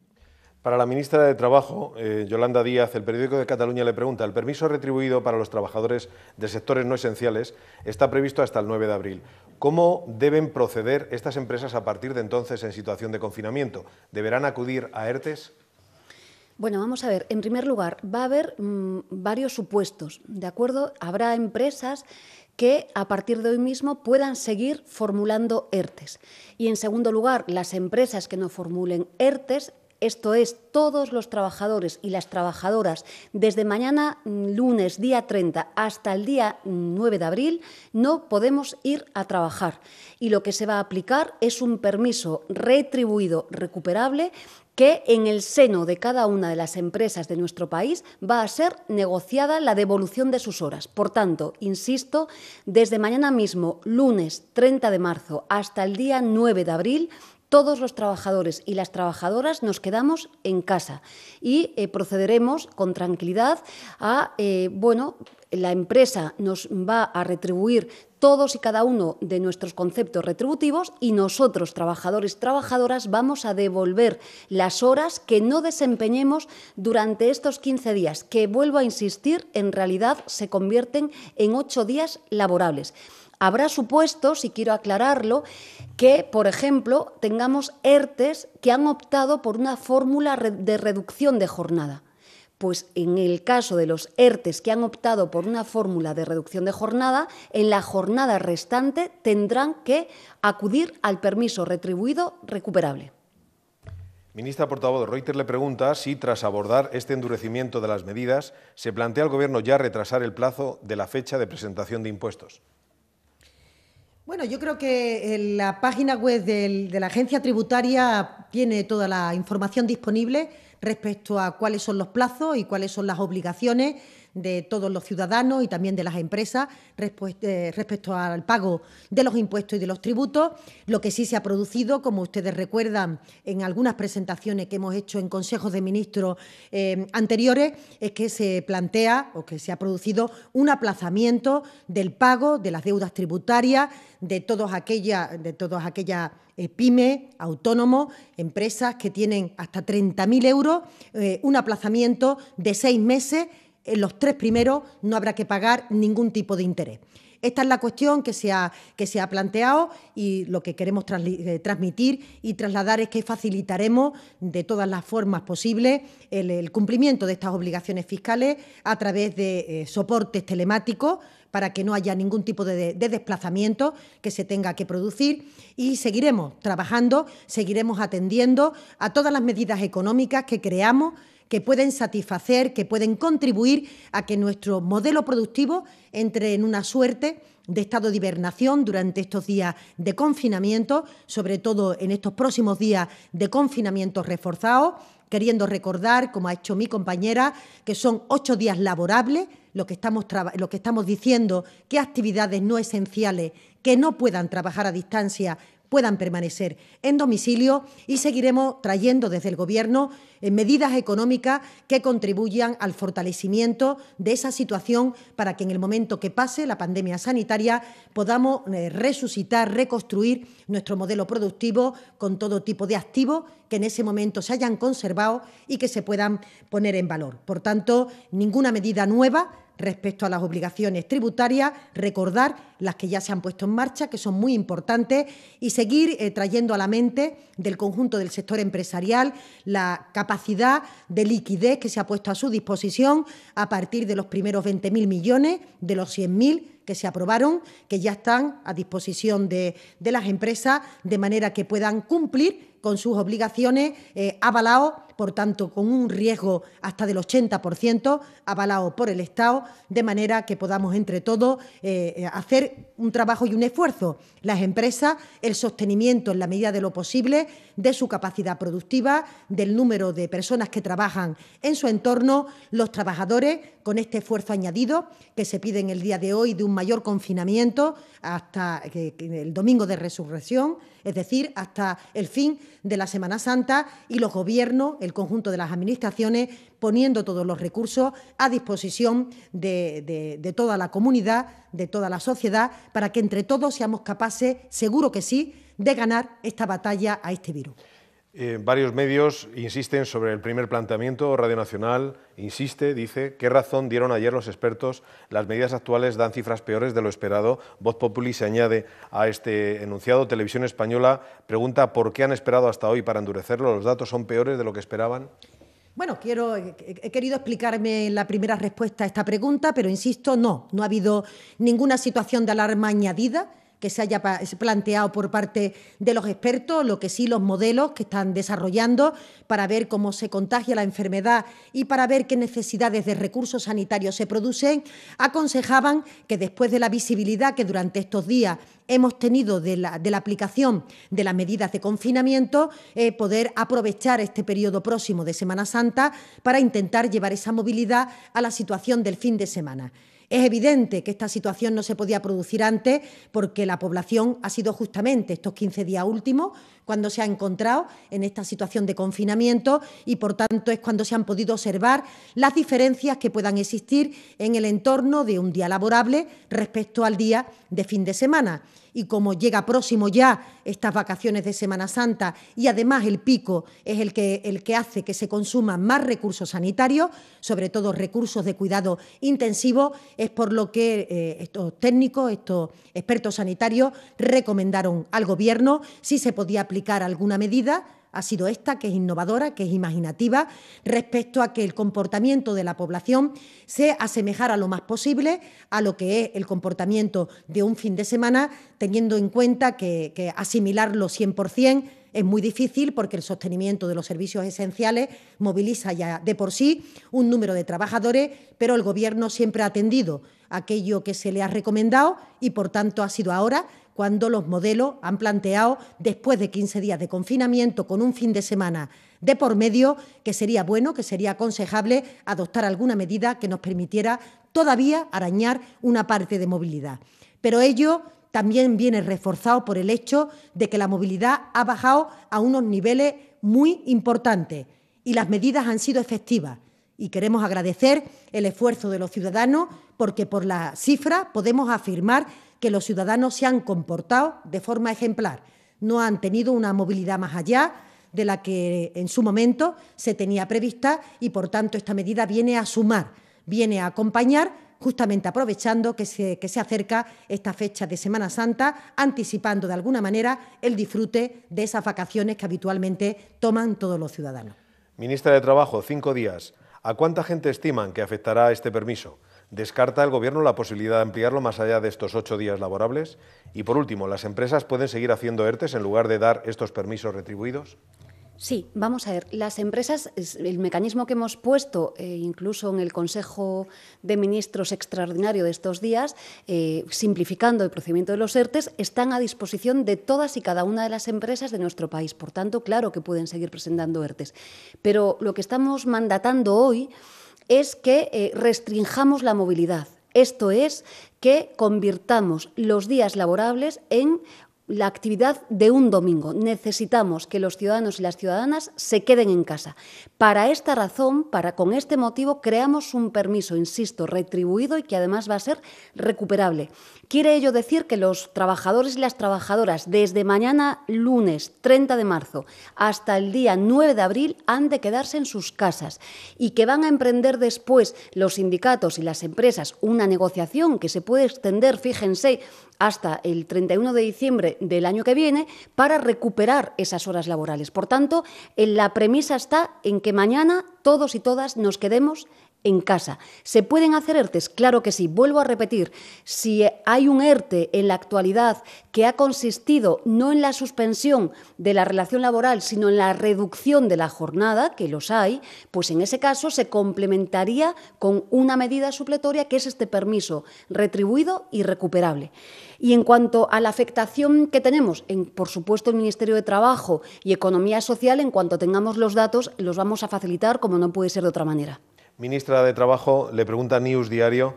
Para la ministra de Trabajo, eh, Yolanda Díaz, el periódico de Cataluña le pregunta, el permiso retribuido para los trabajadores de sectores no esenciales está previsto hasta el 9 de abril. ¿Cómo deben proceder estas empresas a partir de entonces en situación de confinamiento? ¿Deberán acudir a ERTES? Bueno, vamos a ver. En primer lugar, va a haber mm, varios supuestos, ¿de acuerdo? Habrá empresas que a partir de hoy mismo puedan seguir formulando ERTES. Y en segundo lugar, las empresas que no formulen ERTES esto es, todos los trabajadores y las trabajadoras, desde mañana mm, lunes, día 30, hasta el día 9 mm, de abril, no podemos ir a trabajar. Y lo que se va a aplicar es un permiso retribuido recuperable que en el seno de cada una de las empresas de nuestro país va a ser negociada la devolución de sus horas. Por tanto, insisto, desde mañana mismo, lunes 30 de marzo, hasta el día 9 de abril, todos los trabajadores y las trabajadoras nos quedamos en casa y eh, procederemos con tranquilidad a, eh, bueno, la empresa nos va a retribuir todos y cada uno de nuestros conceptos retributivos y nosotros, trabajadores y trabajadoras, vamos a devolver las horas que no desempeñemos durante estos 15 días, que vuelvo a insistir, en realidad se convierten en ocho días laborables. Habrá supuesto, si quiero aclararlo, que, por ejemplo, tengamos ERTES que han optado por una fórmula de reducción de jornada. Pues en el caso de los ERTES que han optado por una fórmula de reducción de jornada, en la jornada restante tendrán que acudir al permiso retribuido recuperable. Ministra portavoz, Reuters le pregunta si, tras abordar este endurecimiento de las medidas, se plantea al Gobierno ya retrasar el plazo de la fecha de presentación de impuestos. Bueno, yo creo que eh, la página web de la agencia tributaria tiene toda la información disponible respecto a cuáles son los plazos y cuáles son las obligaciones de todos los ciudadanos y también de las empresas eh, respecto al pago de los impuestos y de los tributos. Lo que sí se ha producido, como ustedes recuerdan en algunas presentaciones que hemos hecho en consejos de ministros eh, anteriores, es que se plantea o que se ha producido un aplazamiento del pago de las deudas tributarias de todas aquellas, de eh, todas pymes, autónomos, empresas que tienen hasta 30.000 euros, un aplazamiento de seis meses en los tres primeros no habrá que pagar ningún tipo de interés. Esta es la cuestión que se ha, que se ha planteado y lo que queremos eh, transmitir y trasladar es que facilitaremos de todas las formas posibles el, cumplimiento de estas obligaciones fiscales a través de eh, soportes telemáticos para que no haya ningún tipo de, desplazamiento que se tenga que producir y seguiremos trabajando, seguiremos atendiendo a todas las medidas económicas que creamos que pueden satisfacer, que pueden contribuir a que nuestro modelo productivo entre en una suerte de estado de hibernación durante estos días de confinamiento, sobre todo en estos próximos días de confinamiento reforzado, queriendo recordar, como ha hecho mi compañera, que son ocho días laborables lo que estamos, diciendo, que actividades no esenciales que no puedan trabajar a distancia puedan permanecer en domicilio y seguiremos trayendo desde el Gobierno eh, medidas económicas que contribuyan al fortalecimiento de esa situación para que en el momento que pase la pandemia sanitaria podamos eh, resucitar, reconstruir nuestro modelo productivo con todo tipo de activos que en ese momento se hayan conservado y que se puedan poner en valor. Por tanto, ninguna medida nueva respecto a las obligaciones tributarias, recordar las que ya se han puesto en marcha, que son muy importantes, y seguir eh, trayendo a la mente del conjunto del sector empresarial la capacidad de liquidez que se ha puesto a su disposición a partir de los primeros 20.000 millones, de los 100.000 que se aprobaron, que ya están a disposición de, las empresas, de manera que puedan cumplir con sus obligaciones, eh, avalados, por tanto, con un riesgo hasta del 80%, avalado por el Estado, de manera que podamos entre todos eh, hacer un trabajo y un esfuerzo. Las empresas, el sostenimiento en la medida de lo posible de su capacidad productiva, del número de personas que trabajan en su entorno, los trabajadores, con este esfuerzo añadido que se pide en el día de hoy de un mayor confinamiento hasta el domingo de resurrección, es decir, hasta el fin de la Semana Santa y los gobiernos, el conjunto de las administraciones, poniendo todos los recursos a disposición de, de toda la comunidad, de toda la sociedad, para que entre todos seamos capaces, seguro que sí, de ganar esta batalla a este virus. Eh, varios medios insisten sobre el primer planteamiento. Radio Nacional insiste, dice, ¿qué razón dieron ayer los expertos? Las medidas actuales dan cifras peores de lo esperado. Voz Populi se añade a este enunciado. Televisión Española pregunta por qué han esperado hasta hoy para endurecerlo. ¿Los datos son peores de lo que esperaban? Bueno, quiero, eh, he querido explicarme la primera respuesta a esta pregunta, pero insisto, no, no ha habido ninguna situación de alarma añadida que se haya planteado por parte de los expertos, lo que sí los modelos que están desarrollando para ver cómo se contagia la enfermedad y para ver qué necesidades de recursos sanitarios se producen, aconsejaban que después de la visibilidad que durante estos días hemos tenido de la, aplicación de las medidas de confinamiento, eh, poder aprovechar este periodo próximo de Semana Santa para intentar llevar esa movilidad a la situación del fin de semana. Es evidente que esta situación no se podía producir antes porque la población ha sido justamente estos 15 días últimos cuando se ha encontrado en esta situación de confinamiento y, por tanto, es cuando se han podido observar las diferencias que puedan existir en el entorno de un día laborable respecto al día de fin de semana. Y como llega próximo ya estas vacaciones de Semana Santa y además el pico es el que, el que hace que se consuman más recursos sanitarios, sobre todo recursos de cuidado intensivo, es por lo que eh, estos técnicos, estos expertos sanitarios recomendaron al Gobierno si se podía aplicar aplicar alguna medida ha sido esta, que es innovadora, que es imaginativa, respecto a que el comportamiento de la población se asemejara lo más posible a lo que es el comportamiento de un fin de semana, teniendo en cuenta que, que asimilarlo 100% es muy difícil porque el sostenimiento de los servicios esenciales moviliza ya de por sí un número de trabajadores, pero el Gobierno siempre ha atendido aquello que se le ha recomendado y, por tanto, ha sido ahora cuando los modelos han planteado, después de 15 días de confinamiento con un fin de semana de por medio, que sería bueno, que sería aconsejable adoptar alguna medida que nos permitiera todavía arañar una parte de movilidad. Pero ello también viene reforzado por el hecho de que la movilidad ha bajado a unos niveles muy importantes y las medidas han sido efectivas. Y queremos agradecer el esfuerzo de los ciudadanos porque por la cifra podemos afirmar que los ciudadanos se han comportado de forma ejemplar, no han tenido una movilidad más allá de la que en su momento se tenía prevista y, por tanto, esta medida viene a sumar, viene a acompañar justamente aprovechando que se, que se, acerca esta fecha de Semana Santa, anticipando de alguna manera el disfrute de esas vacaciones que habitualmente toman todos los ciudadanos. Ministra de Trabajo, cinco días. ¿A cuánta gente estiman que afectará este permiso? descarta el Gobierno la posibilidad de ampliarlo más allá de estos ocho días laborables. Y por último, ¿las empresas pueden seguir haciendo ERTES en lugar de dar estos permisos retribuidos? Sí, vamos a ver. Las empresas, el mecanismo que hemos puesto, eh, incluso en el Consejo de Ministros extraordinario de estos días, eh, simplificando el procedimiento de los ERTES, están a disposición de todas y cada una de las empresas de nuestro país. Por tanto, claro que pueden seguir presentando ERTES. Pero lo que estamos mandatando hoy es que eh, restringamos la movilidad. Esto es, que convirtamos los días laborables en la actividad de un domingo. Necesitamos que los ciudadanos y las ciudadanas se queden en casa. Para esta razón, para con este motivo creamos un permiso, insisto, retribuido y que además va a ser recuperable. ¿Quiere ello decir que los trabajadores y las trabajadoras desde mañana lunes 30 de marzo hasta el día 9 de abril han de quedarse en sus casas y que van a emprender después los sindicatos y las empresas una negociación que se puede extender, fíjense, hasta el 31 de diciembre del año que viene para recuperar esas horas laborales? Por tanto, la premisa está en que mañana todos y todas nos quedemos en casa. ¿Se pueden hacer ERTES? Claro que sí. Vuelvo a repetir, si hay un ERTE en la actualidad que ha consistido no en la suspensión de la relación laboral, sino en la reducción de la jornada, que los hay, pues en ese caso se complementaría con una medida supletoria que es este permiso retribuido y recuperable. Y en cuanto a la afectación que tenemos, en, por supuesto, el Ministerio de Trabajo y Economía Social, en cuanto tengamos los datos, los vamos a facilitar como no puede ser de otra manera ministra de Trabajo, le pregunta News Diario,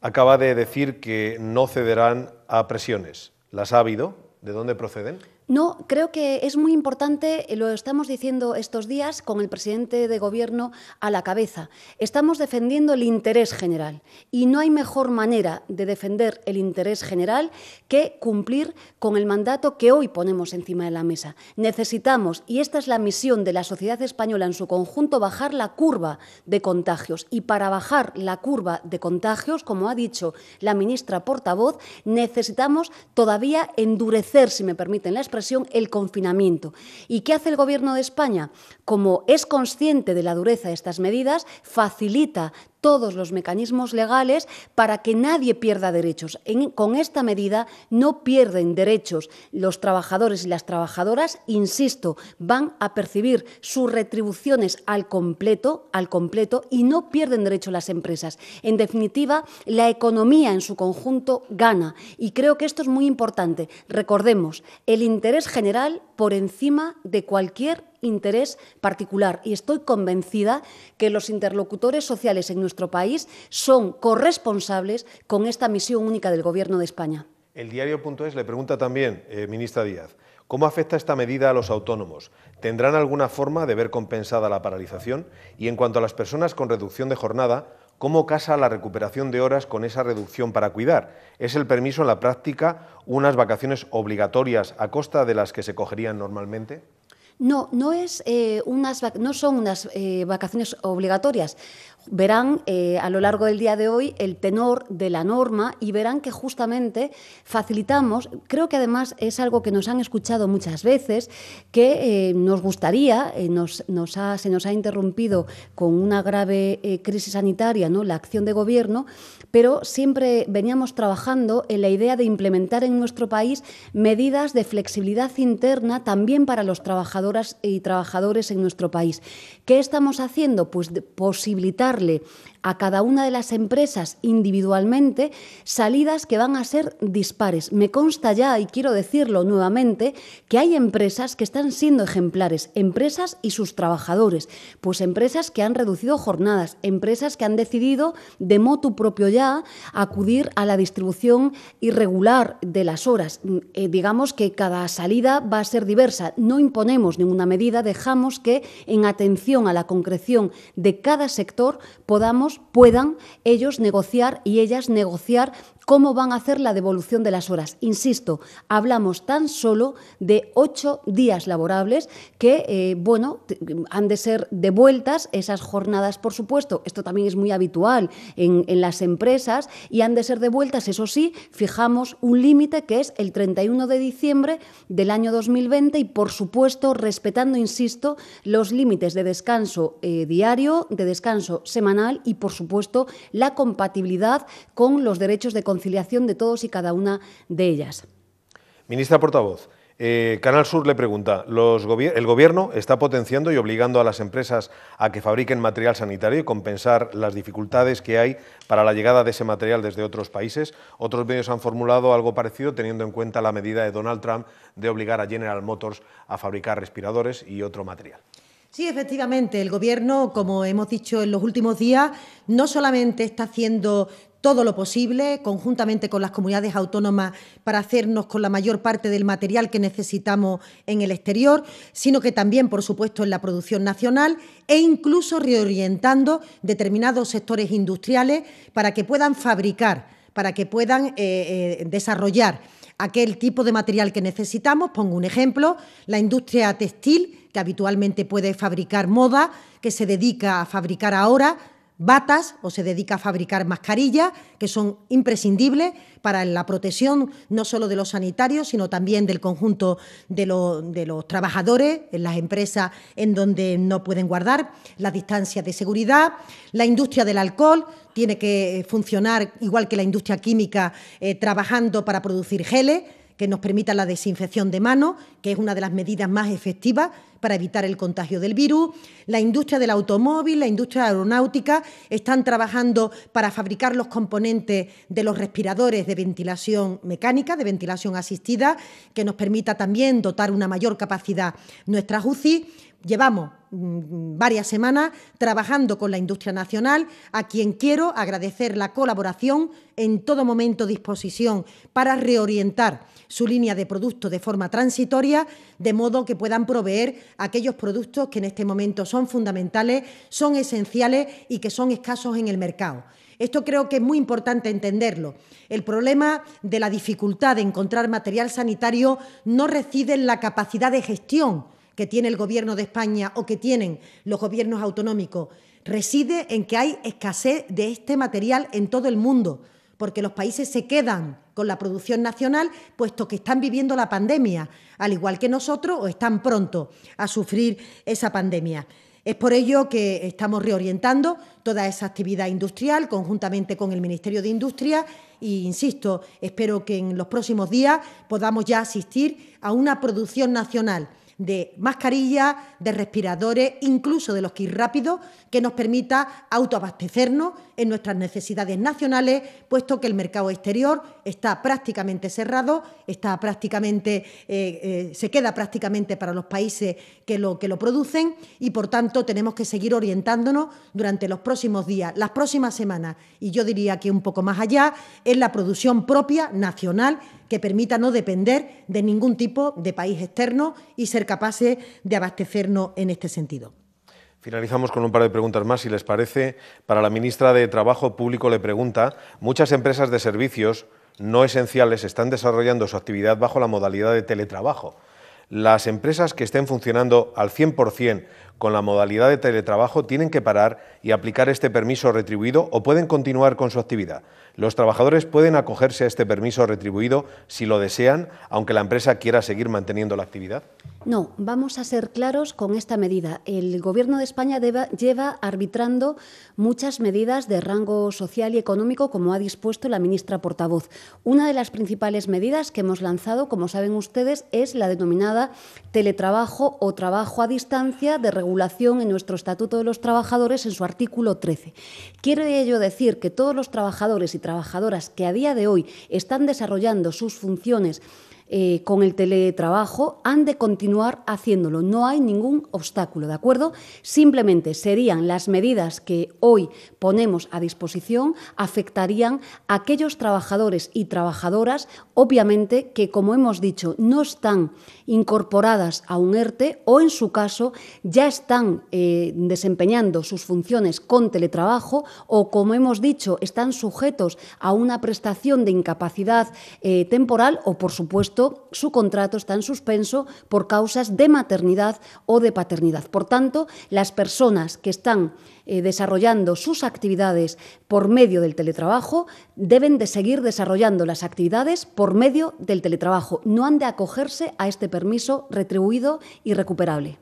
acaba de decir que no cederán a presiones. ¿Las ha habido? ¿De dónde proceden? No, creo que es muy importante, eh, lo estamos diciendo estos días con el presidente de gobierno a la cabeza. Estamos defendiendo el interés general y no hay mejor manera de defender el interés general que cumplir con el mandato que hoy ponemos encima de la mesa. Necesitamos, y esta es la misión de la sociedad española en su conjunto, bajar la curva de contagios. Y para bajar la curva de contagios, como ha dicho la ministra portavoz, necesitamos todavía endurecer, si me permiten la presión el confinamiento. ¿Y qué hace el Gobierno de España? Como es consciente de la dureza de estas medidas, facilita todos los mecanismos legales para que nadie pierda derechos. con esta medida no pierden derechos los trabajadores y las trabajadoras, insisto, van a percibir sus retribuciones al completo, al completo y no pierden derecho las empresas. En definitiva, la economía en su conjunto gana y creo que esto es muy importante. Recordemos, el interés general por encima de cualquier interés particular y estoy convencida que los interlocutores sociales en nuestro país son corresponsables con esta misión única del Gobierno de España. El diario.es le pregunta también, eh, ministra Díaz, ¿Cómo afecta esta medida a los autónomos? ¿Tendrán alguna forma de ver compensada la paralización? Y en cuanto a las personas con reducción de jornada, ¿cómo casa la recuperación de horas con esa reducción para cuidar? ¿Es el permiso en la práctica unas vacaciones obligatorias a costa de las que se cogerían normalmente? No, no, es, eh, unas, no son unas eh, vacaciones obligatorias verán eh, a lo largo del día de hoy el tenor de la norma y verán que justamente facilitamos, creo que además es algo que nos han escuchado muchas veces, que eh, nos gustaría, eh, nos, nos se nos ha interrumpido con una grave crisis sanitaria ¿no? la acción de gobierno, pero siempre veníamos trabajando en la idea de implementar en nuestro país medidas de flexibilidad interna también para los trabajadoras y trabajadores en nuestro país. ¿Qué estamos haciendo? Pues posibilitar le a cada una de las empresas individualmente salidas que van a ser dispares. Me consta ya, y quiero decirlo nuevamente, que hay empresas que están siendo ejemplares, empresas y sus trabajadores, pues empresas que han reducido jornadas, empresas que han decidido de motu propio ya acudir a la distribución irregular de las horas. Mm, eh, digamos que cada salida va a ser diversa, no imponemos ninguna medida, dejamos que en atención a la concreción de cada sector podamos puedan ellos negociar y ellas negociar cómo van a hacer la devolución de las horas. Insisto, hablamos tan solo de ocho días laborables que, eh, bueno, han de ser devueltas esas jornadas, por supuesto. Esto también es muy habitual en, las empresas y han de ser devueltas, eso sí, fijamos un límite que es el 31 de diciembre del año 2020 y, por supuesto, respetando, insisto, los límites de descanso eh, diario, de descanso semanal y, por supuesto, la compatibilidad con los derechos de conciliación de todos y cada una de ellas. Ministra portavoz, eh, Canal Sur le pregunta, ¿el gobierno está potenciando y obligando a las empresas a que fabriquen material sanitario y compensar las dificultades que hay para la llegada de ese material desde otros países? Otros medios han formulado algo parecido teniendo en cuenta la medida de Donald Trump de obligar a General Motors a fabricar respiradores y otro material. Sí, efectivamente, el Gobierno, como hemos dicho en los últimos días, no solamente está haciendo todo lo posible, conjuntamente con las comunidades autónomas, para hacernos con la mayor parte del material que necesitamos en el exterior, sino que también, por supuesto, en la producción nacional e incluso reorientando determinados sectores industriales para que puedan fabricar, para que puedan eh, eh, desarrollar aquel tipo de material que necesitamos. Pongo un ejemplo, la industria textil, que habitualmente puede fabricar moda, que se dedica a fabricar ahora batas o se dedica a fabricar mascarillas que son imprescindibles para la protección no solo de los sanitarios, sino también del conjunto de, los trabajadores en las empresas en donde no pueden guardar las distancias de seguridad. La industria del alcohol tiene que eh, funcionar igual que la industria química, eh, trabajando para producir geles que nos permita la desinfección de manos, que es una de las medidas más efectivas para evitar el contagio del virus. La industria del automóvil, la industria aeronáutica están trabajando para fabricar los componentes de los respiradores de ventilación mecánica, de ventilación asistida, que nos permita también dotar una mayor capacidad nuestras UCI. Llevamos mm, varias semanas trabajando con la industria nacional, a quien quiero agradecer la colaboración en todo momento disposición para reorientar su línea de productos de forma transitoria, de modo que puedan proveer aquellos productos que en este momento son fundamentales, son esenciales y que son escasos en el mercado. Esto creo que es muy importante entenderlo. El problema de la dificultad de encontrar material sanitario no reside en la capacidad de gestión que tiene el Gobierno de España o que tienen los gobiernos autonómicos, reside en que hay escasez de este material en todo el mundo porque los países se quedan con la producción nacional, puesto que están viviendo la pandemia, al igual que nosotros, o están pronto a sufrir esa pandemia. Es por ello que estamos reorientando toda esa actividad industrial conjuntamente con el Ministerio de Industria e, insisto, espero que en los próximos días podamos ya asistir a una producción nacional de mascarillas, de respiradores, incluso de los kits rápidos, que nos permita autoabastecernos en nuestras necesidades nacionales, puesto que el mercado exterior está prácticamente cerrado, está prácticamente, eh, eh, se queda prácticamente para los países que lo, que lo producen y, por tanto, tenemos que seguir orientándonos durante los próximos días, las próximas semanas y yo diría que un poco más allá, en la producción propia nacional que permita no depender de ningún tipo de país externo y ser capaces de abastecernos en este sentido. Finalizamos con un par de preguntas más, si les parece. Para la ministra de Trabajo Público le pregunta, muchas empresas de servicios no esenciales están desarrollando su actividad bajo la modalidad de teletrabajo. Las empresas que estén funcionando al 100% con la modalidad de teletrabajo tienen que parar y aplicar este permiso retribuido o pueden continuar con su actividad. Los trabajadores pueden acogerse a este permiso retribuido si lo desean, aunque la empresa quiera seguir manteniendo la actividad. No, vamos a ser claros con esta medida. El Gobierno de España lleva arbitrando muchas medidas de rango social y económico, como ha dispuesto la ministra portavoz. Una de las principales medidas que hemos lanzado, como saben ustedes, es la denominada teletrabajo o trabajo a distancia de regulación en nuestro Estatuto de los Trabajadores en su artículo 13. Quiere ello decir que todos los trabajadores y trabajadoras que a día de hoy están desarrollando sus funciones eh, con el teletrabajo han de continuar haciéndolo. No hay ningún obstáculo, ¿de acuerdo? Simplemente serían las medidas que hoy ponemos a disposición afectarían a aquellos trabajadores y trabajadoras, obviamente, que, como hemos dicho, no están incorporadas a un ERTE o, en su caso, ya están eh, desempeñando sus funciones con teletrabajo o, como hemos dicho, están sujetos a una prestación de incapacidad eh, temporal o, por supuesto, su contrato está en suspenso por causas de maternidad o de paternidad. Por tanto, las personas que están eh, desarrollando sus actividades por medio del teletrabajo deben de seguir desarrollando las actividades por medio del teletrabajo. No han de acogerse a este permiso retribuido y recuperable.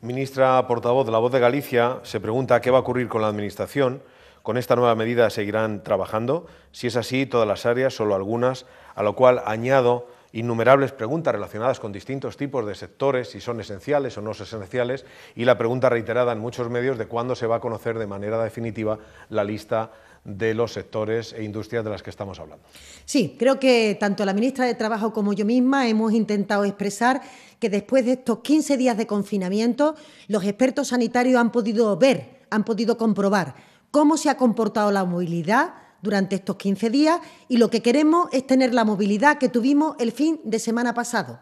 Ministra portavoz de la Voz de Galicia se pregunta qué va a ocurrir con la Administración. Con esta nueva medida seguirán trabajando. Si es así, todas las áreas, solo algunas, a lo cual añado innumerables preguntas relacionadas con distintos tipos de sectores, si son esenciales o no son esenciales, y la pregunta reiterada en muchos medios de cuándo se va a conocer de manera definitiva la lista de los sectores e industrias de las que estamos hablando. Sí, creo que tanto la ministra de Trabajo como yo misma hemos intentado expresar que después de estos 15 días de confinamiento, los expertos sanitarios han podido ver, han podido comprobar cómo se ha comportado la movilidad, durante estos 15 días y lo que queremos es tener la movilidad que tuvimos el fin de semana pasado.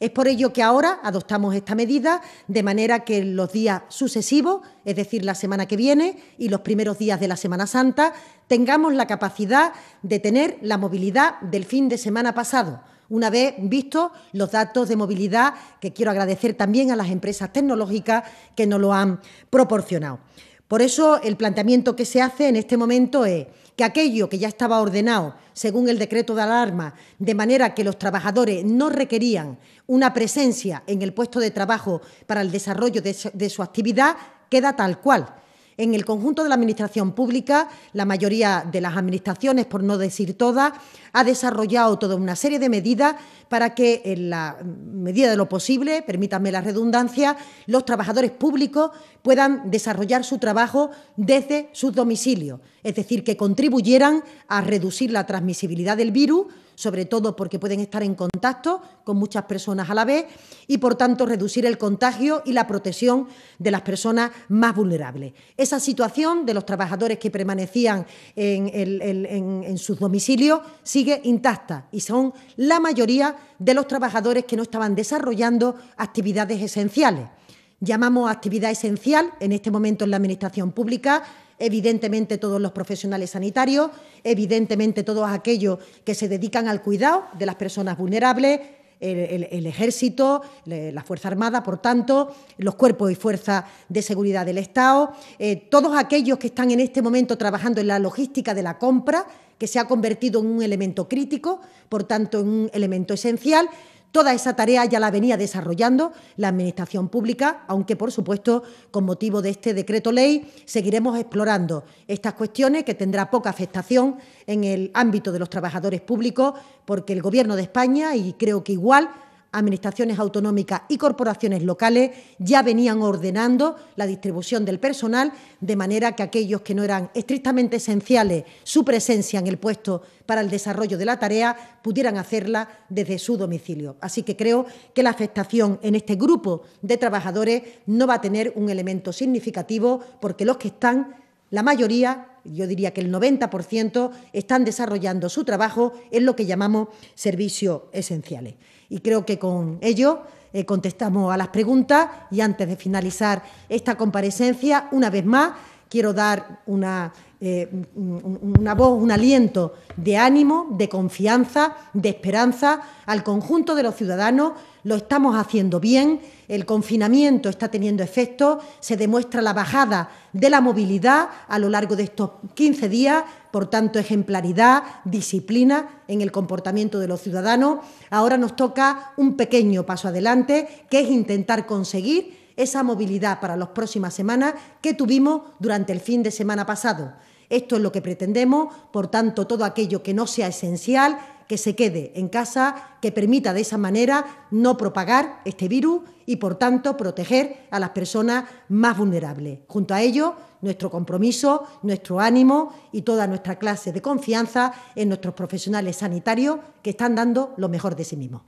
Es por ello que ahora adoptamos esta medida de manera que los días sucesivos, es decir, la semana que viene y los primeros días de la Semana Santa, tengamos la capacidad de tener la movilidad del fin de semana pasado. Una vez vistos los datos de movilidad, que quiero agradecer también a las empresas tecnológicas que nos lo han proporcionado. Por eso el planteamiento que se hace en este momento es que aquello que ya estaba ordenado según el decreto de alarma, de manera que los trabajadores no requerían una presencia en el puesto de trabajo para el desarrollo de su, actividad, queda tal cual en el conjunto de la Administración Pública, la mayoría de las Administraciones, por no decir todas, ha desarrollado toda una serie de medidas para que, en la medida de lo posible, permítanme la redundancia, los trabajadores públicos puedan desarrollar su trabajo desde sus domicilios, es decir, que contribuyeran a reducir la transmisibilidad del virus sobre todo porque pueden estar en contacto con muchas personas a la vez y, por tanto, reducir el contagio y la protección de las personas más vulnerables. Esa situación de los trabajadores que permanecían en, sus domicilios sigue intacta y son la mayoría de los trabajadores que no estaban desarrollando actividades esenciales. Llamamos actividad esencial en este momento en la Administración Pública evidentemente todos los profesionales sanitarios, evidentemente todos aquellos que se dedican al cuidado de las personas vulnerables, el, Ejército, la Fuerza Armada, por tanto, los cuerpos y fuerzas de seguridad del Estado, eh, todos aquellos que están en este momento trabajando en la logística de la compra, que se ha convertido en un elemento crítico, por tanto, en un elemento esencial, Toda esa tarea ya la venía desarrollando la Administración Pública, aunque por supuesto con motivo de este decreto ley seguiremos explorando estas cuestiones que tendrá poca afectación en el ámbito de los trabajadores públicos porque el Gobierno de España y creo que igual administraciones autonómicas y corporaciones locales ya venían ordenando la distribución del personal, de manera que aquellos que no eran estrictamente esenciales su presencia en el puesto para el desarrollo de la tarea pudieran hacerla desde su domicilio. Así que creo que la afectación en este grupo de trabajadores no va a tener un elemento significativo porque los que están, la mayoría, yo diría que el 90%, están desarrollando su trabajo en lo que llamamos servicios esenciales. Y creo que con ello eh, contestamos a las preguntas y antes de finalizar esta comparecencia, una vez más, quiero dar una, eh, una voz, un aliento de ánimo, de confianza, de esperanza al conjunto de los ciudadanos. Lo estamos haciendo bien, el confinamiento está teniendo efecto, se demuestra la bajada de la movilidad a lo largo de estos 15 días, por tanto ejemplaridad, disciplina en el comportamiento de los ciudadanos. Ahora nos toca un pequeño paso adelante, que es intentar conseguir esa movilidad para las próximas semanas que tuvimos durante el fin de semana pasado. Esto es lo que pretendemos, por tanto, todo aquello que no sea esencial que se quede en casa, que permita de esa manera no propagar este virus y, por tanto, proteger a las personas más vulnerables. Junto a ello, nuestro compromiso, nuestro ánimo y toda nuestra clase de confianza en nuestros profesionales sanitarios que están dando lo mejor de sí mismos.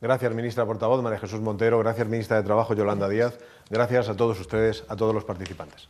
Gracias, ministra portavoz María Jesús Montero. Gracias, ministra de Trabajo Yolanda Díaz. Gracias a todos ustedes, a todos los participantes.